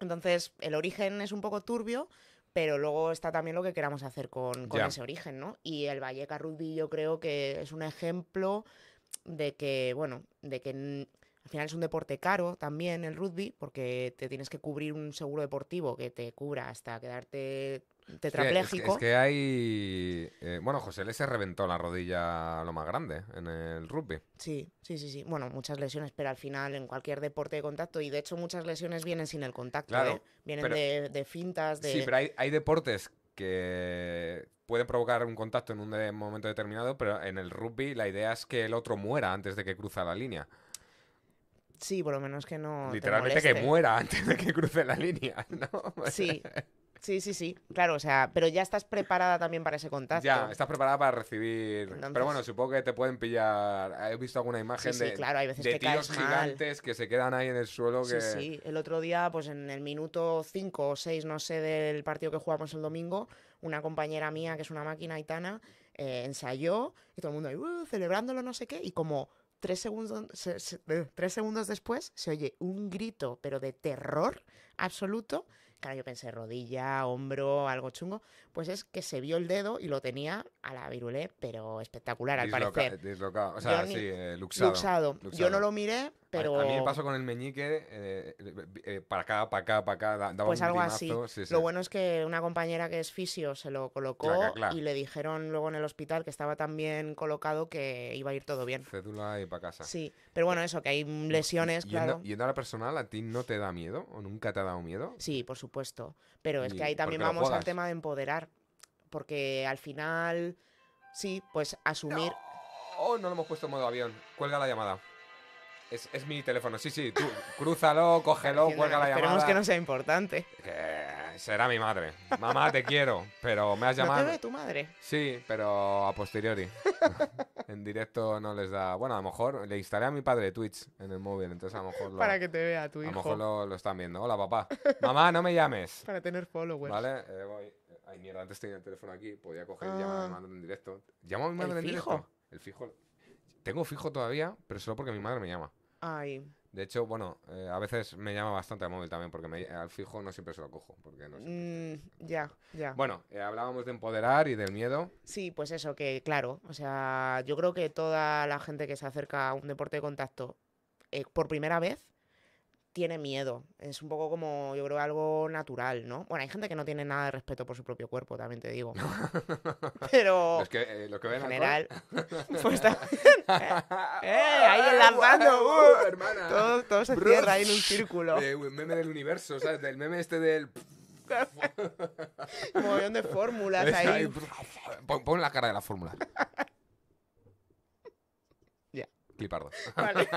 Entonces, el origen es un poco turbio, pero luego está también lo que queramos hacer con, ese origen, ¿no? Y el Valleca Rugby yo creo que es un ejemplo de que, bueno, de que al final es un deporte caro también el rugby, porque te tienes que cubrir un seguro deportivo que te cubra hasta quedarte tetrapléjico. Es que,
hay. Eh, bueno, José Le se reventó la rodilla lo más grande en el rugby.
Sí, sí, sí, sí. Bueno, muchas lesiones, pero al final en cualquier deporte de contacto, y de hecho muchas lesiones vienen sin el contacto, ¿eh? Vienen de, de, fintas, de. Sí, pero
hay, deportes que pueden provocar un contacto en un momento determinado, pero en el rugby la idea es que el otro muera antes de que cruza la línea.
Sí, por lo menos que no. Literalmente que muera antes de que cruce la línea, ¿no? Sí. Sí, sí, sí, claro, o sea, pero ya estás preparada también para ese contacto. Ya, estás
preparada para recibir. Pero bueno, supongo que te pueden pillar. He visto alguna imagen de, tíos gigantes que se quedan ahí en el suelo. Sí, sí,
el otro día, pues en el minuto 5 o 6, no sé, del partido que jugamos el domingo, una compañera mía que es una máquina itana eh, ensayó y todo el mundo ahí, uh, celebrándolo, no sé qué, y como tres segundos, tres segundos después se oye un grito, pero de terror absoluto. Claro, yo pensé rodilla, hombro, algo chungo. Pues es que se vio el dedo y lo tenía a la virulé, pero espectacular al parecer. Dislocado, o sea, sí, eh, luxado. Yo no lo miré, pero... A, mí me pasó
con el meñique eh, eh, para acá, para acá, para acá. Daba pues un algo así. Lo bueno
es que una compañera que es fisio se lo colocó y le dijeron luego en el hospital que estaba tan bien colocado que iba a ir todo bien. Cédula y para casa. Sí, pero bueno, eso, que hay lesiones, y, claro. Yendo, a la
personal, ¿a ti no te da miedo o nunca te ha dado miedo? Sí, por supuesto. Pero es que ahí también vamos al
tema de empoderar. Porque al final, sí, pues asumir.
Oh, no lo hemos puesto en modo avión. Cuelga la llamada. Es, mi teléfono, sí, sí, tú crúzalo, cógelo, cuelga la llamada. Esperemos que
no sea importante.
será mi madre. Mamá, te quiero, pero me has llamado. ¿No te tu madre? Sí, pero a posteriori. en directo no les da... Bueno, a lo mejor le instalé a mi padre Twitch en el móvil, entonces a lo mejor... Para
que te vea tu hijo. A lo mejor
lo, lo están viendo. Hola, papá. Mamá, no me llames. Para tener followers. Vale, eh, eh, Ay, mierda, antes tenía el teléfono aquí, podía coger y llamar a ah. en directo. ¿Llamo a mi madre en directo? El fijo. Tengo fijo todavía, pero solo porque mi madre me llama. De hecho, bueno, eh, a veces me llama bastante el móvil también, porque me, al fijo no siempre se lo cojo. Porque
mm, ya, ya. Bueno,
eh, hablábamos de empoderar y del miedo.
Sí, pues eso, que claro. O sea, yo creo que toda la gente que se acerca a un deporte de contacto eh, por primera vez tiene miedo. Es un poco como, yo creo, algo natural, ¿no? Bueno, hay gente que no tiene nada de respeto por su propio cuerpo, también te digo. Pero. que, eh, que ven en general. Pues también. Eh, ¿eh? ¡Ahí enlazando! Uh, uh, hermana. Todo, se cierra ahí en un círculo.
meme del universo, ¿sabes? Del meme este del.
Un montón de fórmulas ahí.
Pon, la cara de la fórmula. Ya. Clipardo. Vale.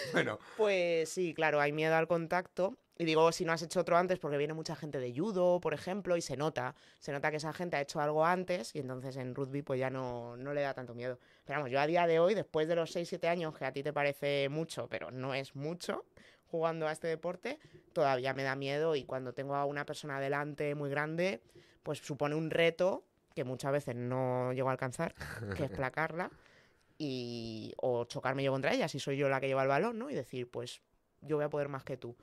bueno.
Pues sí, claro, hay miedo al contacto. Y digo, si no has hecho otro antes, porque viene mucha gente de judo, por ejemplo, y se nota. Se nota que esa gente ha hecho algo antes y entonces en rugby pues ya no, no le da tanto miedo. Pero vamos, yo a día de hoy, después de los 6-7 años, que a ti te parece mucho, pero no es mucho, jugando a este deporte, todavía me da miedo y cuando tengo a una persona delante muy grande, pues supone un reto que muchas veces no llego a alcanzar, que es placarla y, o chocarme yo contra ella si soy yo la que lleva el balón, ¿no? Y decir, pues yo voy a poder más que tú.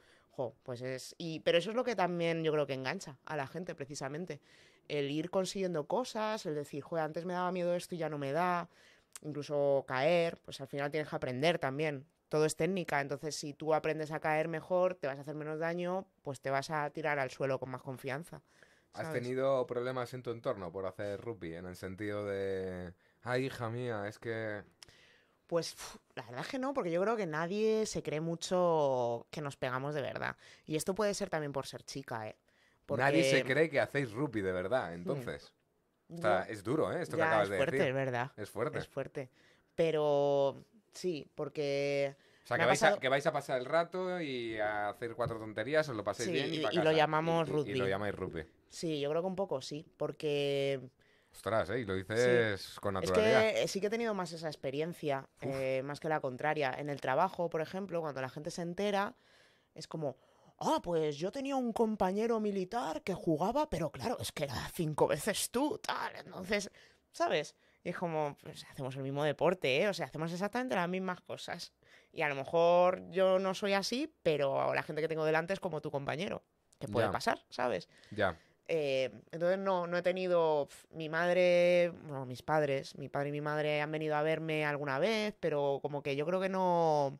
pues es... Y, pero eso es lo que también yo creo que engancha a la gente, precisamente. El ir consiguiendo cosas, el decir, joder, antes me daba miedo esto y ya no me da, incluso caer, pues al final tienes que aprender también. Todo es técnica, entonces si tú aprendes a caer mejor, te vas a hacer menos daño, pues te vas a tirar al suelo con más confianza. ¿Has
tenido problemas en tu entorno por hacer rugby? En el sentido de Ay,
hija mía, es que... Pues la verdad es que no, porque yo creo que nadie se cree mucho que nos pegamos de verdad. Y esto puede ser también por ser chica, ¿eh? Nadie se
cree que hacéis rupi de verdad, hmm. entonces. es duro, ¿eh? Esto que acabas de decir. Es fuerte, es verdad. Es
fuerte. Es fuerte. Pero sí, porque... O sea, que vais, a,
pasar el rato y a hacer cuatro tonterías, os lo paséis bien y, y, lo llamamos y, Y, lo llamáis rugby.
Sí, yo creo que un poco sí, porque
Ostras, ¿eh? y lo dices con naturalidad. Es
que sí que he tenido más esa experiencia, eh, más que la contraria. En el trabajo, por ejemplo, cuando la gente se entera, es como, ah, pues yo tenía un compañero militar que jugaba, pero claro, es que era cinco veces tú, tal, entonces, ¿sabes? Y es como, pues hacemos el mismo deporte, ¿eh? O sea, hacemos exactamente las mismas cosas. Y a lo mejor yo no soy así, pero la gente que tengo delante es como tu compañero. Que puede pasar, ¿sabes? Ya. Eh, entonces no, he tenido. Mi madre, bueno, mis padres, mi padre y mi madre han venido a verme alguna vez, pero como que yo creo que no.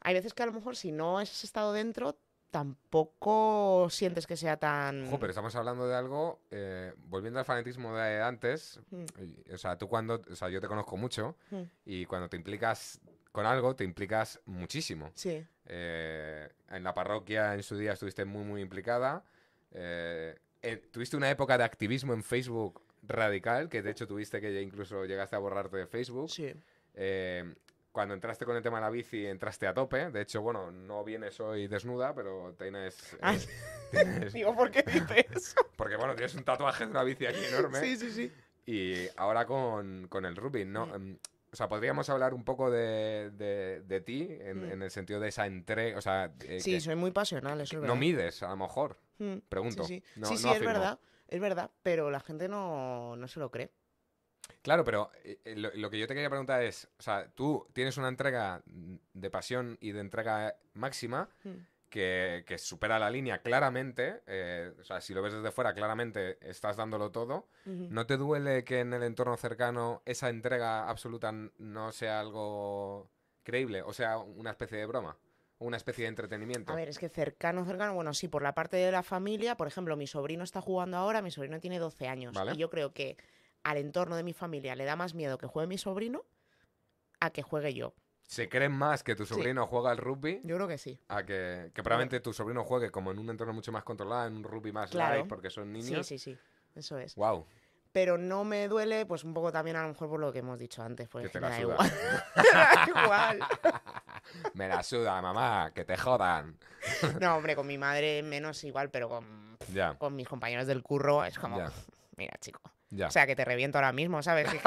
Hay veces que a lo mejor si no has estado dentro, tampoco sientes que sea tan. pero estamos
hablando de algo. Eh, volviendo al fanatismo de antes, mm. o sea, tú cuando. O sea, yo te conozco mucho mm. y cuando te implicas con algo, te implicas muchísimo. Sí. Eh, en la parroquia en su día estuviste muy, muy implicada. Eh, eh, tuviste una época de activismo en Facebook radical, que de hecho tuviste que ya incluso llegaste a borrarte de Facebook. Sí. Eh, cuando entraste con el tema de la bici, entraste a tope. De hecho, bueno, no vienes hoy desnuda, pero tienes. Eh, ah.
Digo, ¿por qué dices eso? Porque, bueno, tienes un
tatuaje de una bici aquí enorme. Sí, sí, sí. Y ahora con, con el Rubin, ¿no? Mm. Em, o sea, podríamos hablar un poco de, de, de ti en, mm. el sentido de esa entrega. O sea, sí, soy
muy pasional, eso es No
mides, a lo mejor.
Mm, Pregunto. Sí, sí, es verdad, es verdad, pero la gente no, no se lo cree.
Claro, pero eh, eh, lo, que yo te quería preguntar es, o sea, tú tienes una entrega de pasión y de entrega máxima mm. que, supera la línea claramente, eh, o sea, si lo ves desde fuera claramente estás dándolo todo, ¿no te duele que en el entorno cercano esa entrega absoluta no sea algo creíble o sea una especie de broma? una especie de entretenimiento. A ver,
es que cercano, cercano, bueno, sí, por la parte de la familia, por ejemplo, mi sobrino está jugando ahora, mi sobrino tiene 12 años, y yo creo que al entorno de mi familia le da más miedo que juegue mi sobrino a que juegue yo.
¿Se creen más que tu sobrino juega al rugby? Yo creo que sí. A que, que probablemente tu sobrino juegue como en un entorno mucho más controlado, en un rugby más claro. light, porque son niños. Sí, sí, sí. Eso es. Wow.
Pero no me duele, pues un poco también a lo mejor por lo que hemos dicho antes, pues que te igual. igual. me la
suda, mamá, que te jodan.
No, hombre, con mi madre menos igual, pero con, con mis compañeros del curro es como, mira, chico. O sea, que te reviento ahora mismo, ¿sabes? Que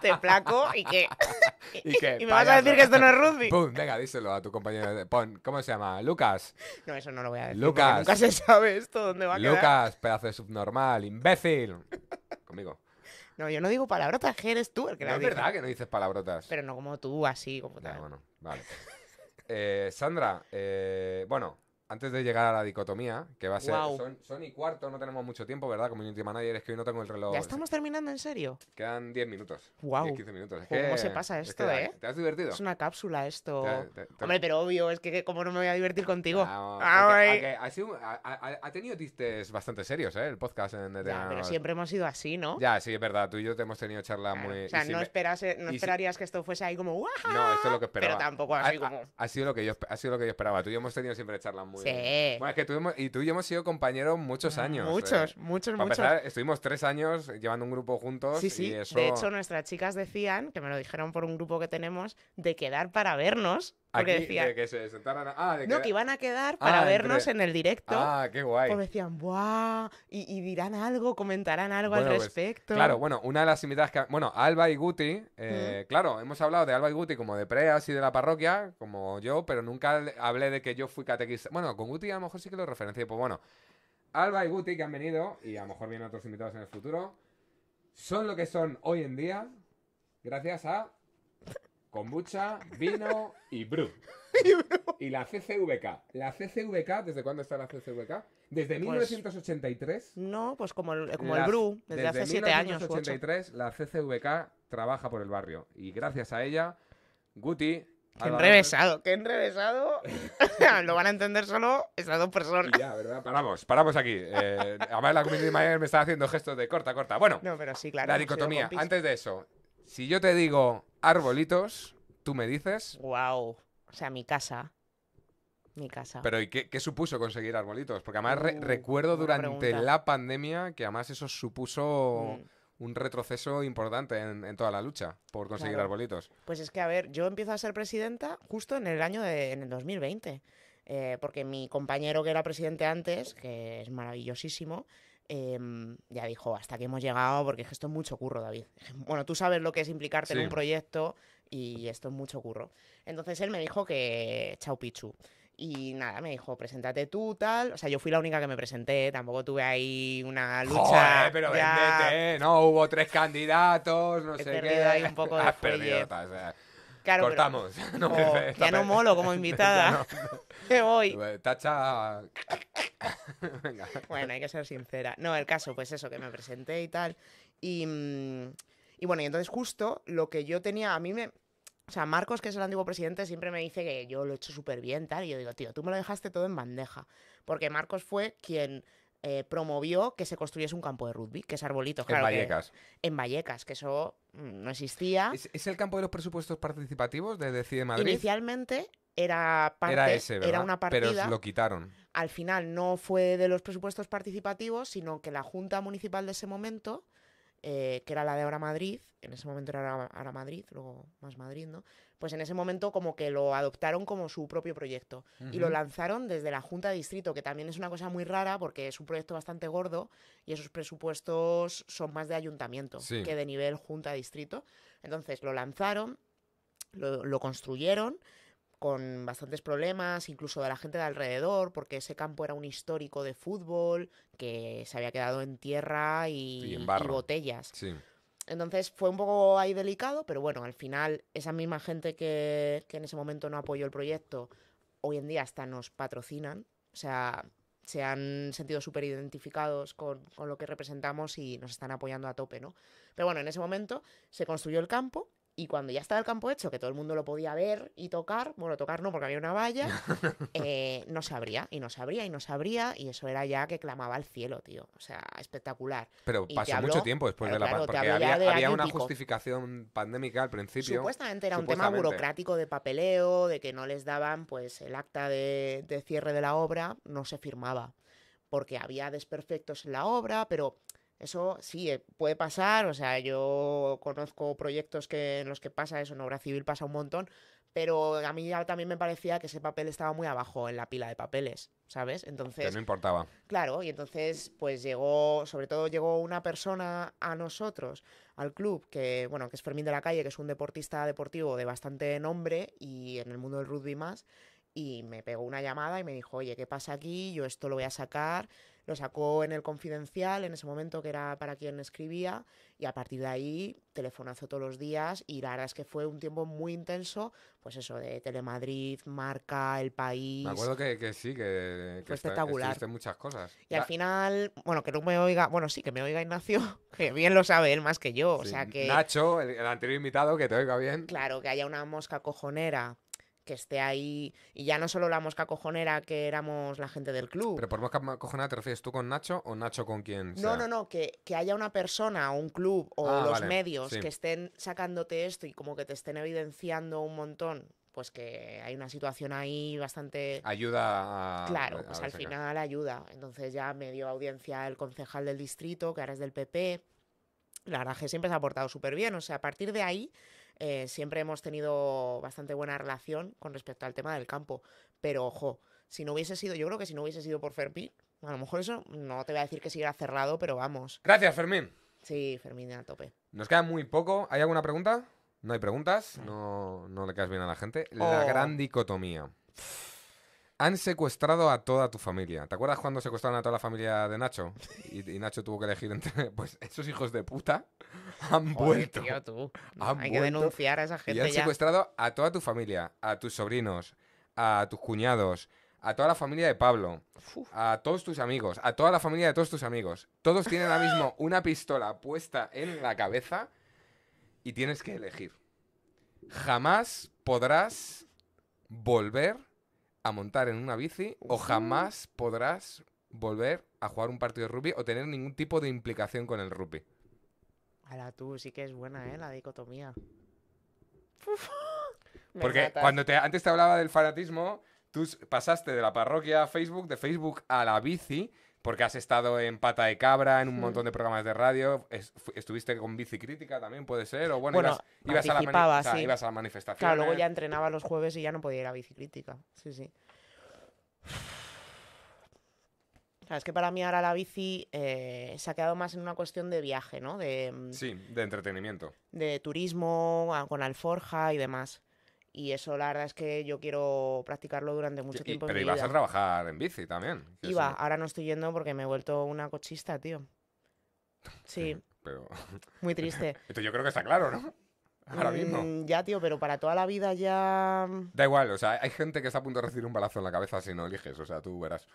te, placo y que... ¿Y, que, me vas a decir que esto no es rugby.
Pum, venga, díselo a tu compañero. Pon, ¿Cómo se llama? Lucas.
No, eso no lo voy a decir. Lucas. Nunca se sabe esto, ¿dónde va Lucas, quedar?
Lucas, pedazo de subnormal, imbécil. Conmigo
yo no digo palabrotas, que eres tú el que no, Es verdad que
no dices palabrotas. Pero no como tú, así, como tal. bueno, vale. Eh, Sandra, eh, bueno, antes de llegar a la dicotomía, que va a ser. Son, y cuarto, no tenemos mucho tiempo, ¿verdad? como Community Manager, es que hoy no tengo el reloj. ¿Ya estamos
terminando en serio?
Quedan 10 minutos. ¡Wow! 15 minutos. ¿Cómo se pasa esto, eh? ¿Te has divertido? Es una
cápsula esto. Hombre, pero obvio, es que como no me voy a divertir contigo? ha,
tenido tistes bastante serios, ¿eh? El podcast en ya, Pero siempre
hemos sido así, ¿no?
Ya, sí, es verdad. Tú y yo te hemos tenido charlas muy. O sea, no, esperase, eh, no esperarías
que esto fuese ahí como. ¡Wah!
No, esto es lo que esperaba. Pero
tampoco así como.
Ha, sido lo que yo, ha sido lo que yo esperaba. Tú y yo hemos tenido siempre charlas muy. Sí. que tú, y tú y yo hemos sido compañeros muchos mm, años. Muchos, eh. muchos, muchos. estuvimos tres años llevando un grupo juntos. Sí, sí. Y De hecho,
nuestras chicas decían, que me lo dijeron por un grupo que tenemos, de quedar para vernos porque que ah, no, que iban a quedar ah, para vernos en el directo. Ah, qué guay. Pues decían, ¡buah! Y, dirán algo, comentarán algo al pues, respecto. claro,
bueno, una de las invitadas que. Bueno, Alba y Guti, eh, claro, hemos hablado de Alba y Guti como de preas y de la parroquia, como yo, pero nunca hablé de que yo fui catequista. Bueno, con Guti a lo mejor sí que lo referencié, pues bueno. Alba y Guti que han venido, y a lo mejor vienen otros invitados en el futuro, son lo que son hoy en día, gracias a kombucha, vino y brew. y la CCVK. ¿La CCVK? ¿Desde cuándo está la CCVK? Desde 1983.
Pues no, pues como el, eh, como brew, desde, hace 7 años. Desde
1983 la CCVK trabaja por el barrio. Y gracias a ella, Guti... ¡Qué enrevesado, qué
enrevesado. Lo van a entender solo esas dos personas. Ya, ¿verdad?
Paramos, paramos aquí. Eh, además, la de me está haciendo gestos de corta, corta. Bueno,
pero sí, la dicotomía. Antes
de eso, si yo te digo arbolitos, tú me dices.
¡Wow! O sea, mi casa. Mi casa. Pero
¿y qué, supuso conseguir arbolitos? Porque además uh, recuerdo durante la pandemia que además eso supuso. Mm. un retroceso importante en, toda la lucha por conseguir arbolitos.
Pues es que, a ver, yo empiezo a ser presidenta justo en el año de, en el 2020, eh, porque mi compañero que era presidente antes, que es maravillosísimo, Em, ya dijo, hasta que hemos llegado, porque es que esto es mucho curro, David. Bueno, tú sabes lo que es implicarte en un proyecto y esto es mucho curro. Entonces él me dijo que chao pichu. Y nada, me dijo, preséntate tú, tal. O sea, yo fui la única que me presenté, tampoco tuve ahí una lucha. pero ya... ¿eh? no hubo tres candidatos, no sé qué. Ahí un poco de Has perdido, Cortamos. ya no molo como invitada. Me voy. Tacha. Bueno, hay que ser sincera. No, el caso, pues eso, que me presenté y tal. Mm, y, bueno, y entonces justo lo que yo tenía, a mí me, o sea, Marcos, que es el antiguo presidente, siempre me dice que yo lo he hecho súper bien, tal. Y yo digo, tío, tú me lo dejaste todo en bandeja. Porque Marcos fue quien eh, promovió que se construyese un campo de rugby, que es arbolito, en Vallecas. en Vallecas, que eso no existía. ¿Es, el campo de los presupuestos participativos de Decide Madrid? Inicialmente era parte, era, era una partida. Pero lo quitaron. Al final no fue de los presupuestos participativos, sino que la Junta Municipal de ese momento eh, que era la de Ahora Madrid, en ese momento era Ahora Madrid, luego más Madrid, ¿no? Pues en ese momento como que lo adoptaron como su propio proyecto y lo lanzaron desde la Junta de Distrito, que también es una cosa muy rara porque es un proyecto bastante gordo y esos presupuestos son más de ayuntamiento que de nivel Junta-Distrito. de Entonces lo lanzaron, lo construyeron con bastantes problemas, incluso de la gente de alrededor, porque ese campo era un histórico de fútbol que se había quedado en tierra y, en botellas. Entonces fue un poco ahí delicado, pero bueno, al final esa misma gente que, en ese momento no apoyó el proyecto, hoy en día hasta nos patrocinan, o sea, se han sentido súper identificados con, con lo que representamos y nos están apoyando a tope, ¿no? Pero bueno, en ese momento se construyó el campo y cuando ya estaba el campo hecho, que todo el mundo lo podía ver y tocar, bueno, tocar no porque había una valla, eh, no se abría, y no se abría, y no se abría, y eso era ya que clamaba al cielo, tío. O sea, espectacular. Pero pasó mucho tiempo después de la pandemia. porque había, una
justificación pandémica al principio. Supuestamente era un tema burocrático
de papeleo, de que no les daban pues el acta de, de cierre de la obra, no se firmaba porque había desperfectos en la obra, pero eso sí, eh, puede pasar, o sea, yo conozco proyectos que, en los que pasa eso, en obra civil pasa un montón, pero a mí también me parecía que ese papel estaba muy abajo en la pila de papeles, ¿sabes? Entonces... Que no importaba. Claro, y entonces pues llegó, sobre todo llegó una persona a nosotros, al club, que bueno, que es Fermín de la Calle, que es un deportista deportivo de bastante nombre y en el mundo del rugby más, y me pegó una llamada y me dijo, oye, ¿qué pasa aquí? Yo esto lo voy a sacar lo sacó en el confidencial, en ese momento que era para quien escribía, y a partir de ahí telefonazo todos los días y la verdad es que fue un tiempo muy intenso, pues eso, de Telemadrid, Marca, El País. Me acuerdo
que, que sí, que, que fue espectacular. muchas cosas.
Y al final, bueno, que no me oiga, bueno, sí, que me oiga Ignacio, que bien lo sabe él más que yo, o sea que... Nacho, el anterior invitado, que te oiga bien. Claro, que haya una mosca cojonera que esté ahí. Y ya no solo la mosca cojonera que éramos la gente del club.
Pero por mosca cojonera te refieres tú con Nacho o Nacho con
quién? No, no, no, que, que, haya una persona o un club o ah, los medios que estén sacándote esto y como que te estén evidenciando un montón. Pues que hay una situación ahí bastante.
Ayuda a. Claro, pues al final
ayuda. Entonces ya me dio audiencia el concejal del distrito, que ahora es del PP. La verdad siempre se ha portado súper bien. O sea, a partir de ahí eh, siempre hemos tenido bastante buena relación con respecto al tema del campo. Pero ojo, si no hubiese sido, yo creo que si no hubiese sido por Fermín, a lo mejor eso no te voy a decir que siguiera cerrado, pero vamos. Gracias, Fermín. Sí, Fermín a tope.
Nos queda muy poco. ¿Hay alguna pregunta? No hay preguntas. No, no le quedas bien a la gente. La oh. gran dicotomía han secuestrado a toda tu familia. ¿Te acuerdas cuando secuestraron a toda la familia de Nacho? Y, Nacho tuvo que elegir entre. Pues esos hijos de puta han vuelto. tú. Hay que denunciar a esa gente. Y han secuestrado a toda tu familia, a tus sobrinos, a tus cuñados, a toda la familia de Pablo, a todos tus amigos, a toda la familia de todos tus amigos. Todos tienen ahora mismo una pistola puesta en la cabeza y tienes que elegir. Jamás podrás volver a montar en una bici o jamás podrás volver a jugar un partido de rugby o tener ningún tipo de implicación con el rugby.
Ahora tú sí que es buena, ¿eh? La dicotomía. Porque cuando
te, antes te hablaba del fanatismo, tú pasaste de la parroquia a Facebook, de Facebook a la bici, porque has estado en Pata de Cabra, en un hmm. montón de programas de radio, estuviste con Bici Crítica también, puede ser, o bueno, ibas, a la manifestación. Claro, luego ya
entrenaba los jueves y ya no podía ir a Bici Crítica, sí, sí. es que para mí ahora la bici eh, se ha quedado más en una cuestión de viaje, ¿no? De, mm,
sí, de entretenimiento.
De turismo, con alforja y demás. Y eso la verdad es que yo quiero practicarlo durante mucho tiempo. Pero ibas a
trabajar en bici también.
Iba, ahora no estoy yendo porque me he vuelto una cochista, tío. Sí. Muy triste. Esto yo creo que está claro, ¿no? Ahora mm, mismo. ya, tío, pero para toda la vida ya. Mm.
Da igual, o sea, hay gente que está a punto de recibir un balazo en la cabeza si no eliges, o sea, tú verás.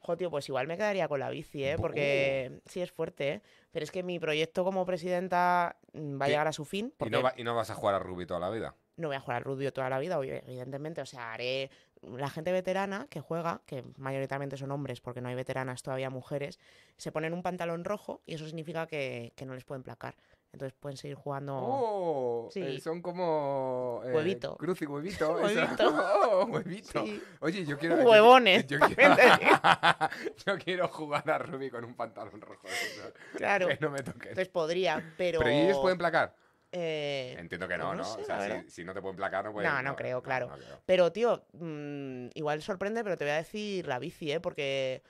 Jo, tío, pues igual me quedaría con la bici, ¿eh? Porque uh. sí es fuerte, ¿eh? Pero es que mi proyecto como presidenta mm, va a llegar a su fin. ¿Y, no ¿Y no vas a
jugar a rugby toda la vida?
no voy a jugar al rubio toda la vida, evidentemente, o sea, haré la gente veterana que juega, que mayoritariamente son hombres porque no hay veteranas todavía mujeres, se ponen un pantalón rojo y eso significa que, no les pueden placar. Entonces pueden seguir jugando. ¡Oh! Eh, son como. Eh, huevito. Cruz y huevito. huevito. ¡Oh, huevito! Oye, yo quiero. Huevones. Yo,
quiero... jugar a Ruby con un pantalón rojo. Claro. Que no me toquen. Entonces podría, pero. Pero ellos pueden placar.
Eh, Entiendo que pues no, ¿no? o sea,
si, no te pueden placar, no puedes. No, no, creo, claro.
Pero, tío, mm, igual sorprende, pero te voy a decir la bici, ¿eh? Porque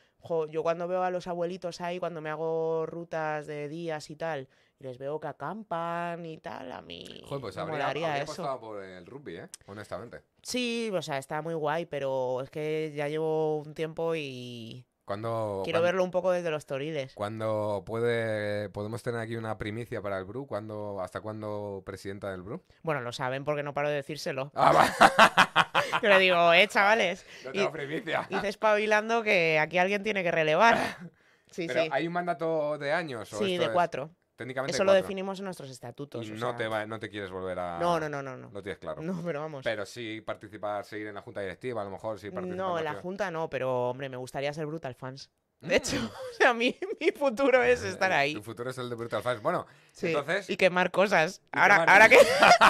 yo cuando veo a los abuelitos ahí, cuando me hago rutas de días y tal, y les veo que acampan y tal, a mí. Joder, pues me habría, eso. apostado
por el rugby, ¿eh? Honestamente.
Sí, o sea, está muy guay, pero es que ya llevo un tiempo y cuando, Quiero verlo un poco desde los toriles.
¿Cuándo puede, podemos tener aquí una primicia para el Bru? ¿Cuándo, ¿Hasta cuándo presidenta del Bru?
Bueno, lo saben porque no paro de decírselo. Pero ah, Yo digo, eh, chavales. No y, primicia. espabilando que aquí alguien tiene que relevar. Sí, ¿Hay un mandato
de años? ¿o sí, de cuatro. Técnicamente Eso lo definimos
en nuestros estatutos. Y no, te
no te quieres volver a. No, no, no, no, no. tienes claro. No, pero vamos. Pero sí participar, seguir en la junta directiva, a lo mejor sí participar. No, en la,
junta no, pero hombre, me gustaría ser Brutal Fans. Mm. De hecho, o sea, mi, futuro es estar ahí. Tu
futuro es el de Brutal Fans. Bueno,
sí. entonces. Y quemar cosas. ahora, ahora que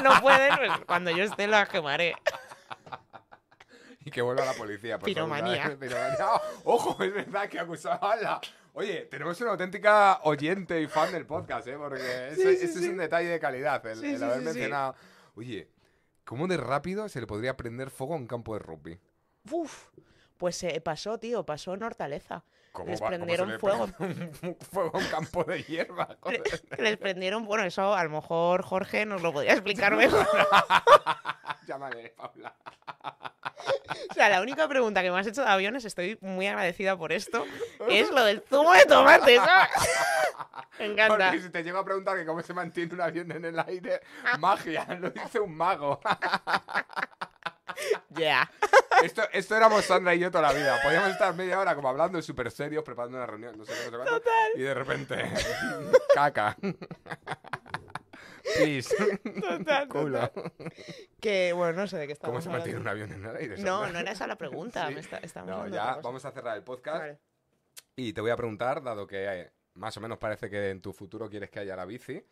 no pueden, pues, cuando yo esté la quemaré.
Y que vuelva la policía. Por Piromanía. Piromanía. ¡Ojo! Es verdad que acusaba a la Oye, tenemos una auténtica oyente y fan del podcast, ¿eh? Porque ese, es un detalle de calidad, el, haber mencionado. Oye, ¿cómo de rápido se le podría prender fuego a un campo de rugby?
Uf, pues eh, pasó, tío, pasó en Hortaleza les prendieron fuego. Un fuego
en un campo de hierba. Les
prendieron, bueno, eso a lo mejor Jorge nos lo podría explicar mejor.
Llámale, Paula. O sea, la única pregunta
que me has hecho de aviones, estoy muy agradecida por esto, es lo del zumo de tomate, ¿sabes?
Me encanta. Porque si
te llego a preguntar que cómo se mantiene un avión en el aire, ah. magia,
lo dice un mago. Ya. Esto, éramos Sandra y yo toda la vida. Podíamos estar media hora como hablando súper serios, preparando una reunión, no sé Total. Y de repente, caca. Please. Total, Culo.
Que bueno, no sé de qué estamos ¿Cómo se un avión en el aire? No, no era esa la pregunta. No, ya
vamos a cerrar el podcast. Y te voy a preguntar, dado que eh, más o menos parece que en tu futuro quieres que haya la bici,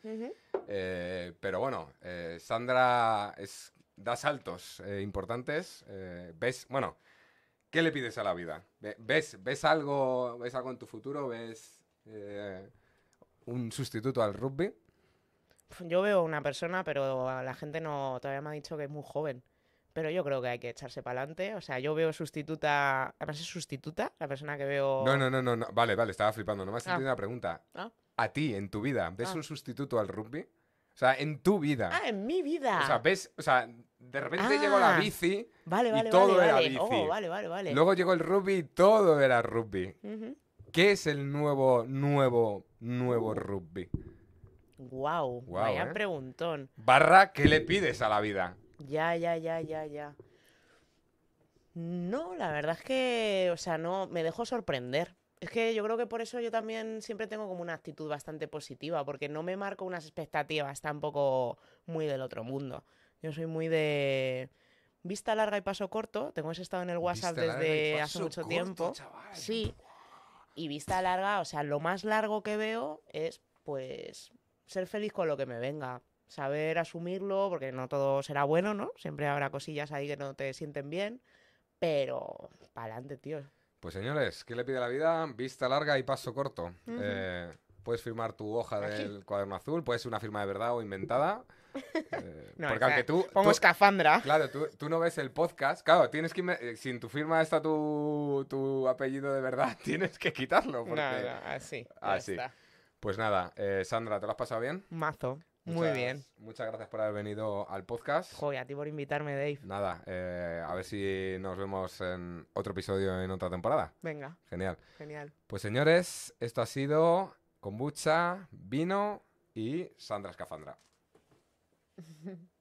eh, pero bueno, eh, Sandra es da saltos eh, importantes, eh, ves, bueno, ¿qué le pides a la vida? ¿Ves, ves, algo, ves algo en tu futuro? ¿Ves eh, un sustituto al rugby?
Yo veo una persona, pero la gente no todavía me ha dicho que es muy joven. Pero yo creo que hay que echarse para adelante. O sea, yo veo sustituta. Además, es sustituta la persona que veo. No, no,
no, no. Vale, vale, estaba flipando. No me has ah. pregunta. Ah. A ti, en tu vida, ¿ves ah. un sustituto al rugby? O sea, en tu vida. Ah,
en mi vida. O sea,
ves, o sea, de repente llegó la ah, bici vale, vale, y todo vale, era bici. Oh, vale, vale, vale. Luego llegó el rugby y todo era rugby. ¿Qué es el nuevo, nuevo, nuevo uh. rugby?
Wow, vaya ¿eh? preguntón. Barra, ¿qué le
pides a la vida?
Ya, ya, ya, ya, ya. No, la verdad es que, o sea, no, me dejo sorprender. Es que yo creo que por eso yo también siempre tengo como una actitud bastante positiva, porque no me marco unas expectativas tampoco muy del otro mundo. Yo soy muy de vista larga y paso corto. Tengo ese estado en el WhatsApp desde hace mucho tiempo. Sí. Y vista larga, o sea, lo más largo que veo es pues ser feliz con lo que me venga. Saber asumirlo, porque no todo será bueno, ¿no? Siempre habrá cosillas ahí que no te sienten bien. Pero, para adelante, tío.
Pues señores, ¿qué le pide la vida? Vista larga y paso corto. Eh, puedes firmar tu hoja del cuaderno azul, puede ser una firma de verdad o inventada. Eh, porque aunque tú. Pongo tú, Claro, tú, no ves el podcast. Claro, tienes que. Eh, sin tu firma está tu, apellido de verdad, tienes que quitarlo. así. Pues nada, Sandra, ¿te lo has pasado bien? Mazo. Muy bien. Muchas gracias por haber venido al podcast. Joder, a ti por invitarme, Dave. Nada, eh, a ver si nos vemos en otro episodio en otra temporada. Venga. Genial. Genial. Pues señores, esto ha sido kombucha, vino y Sandra Escafandra.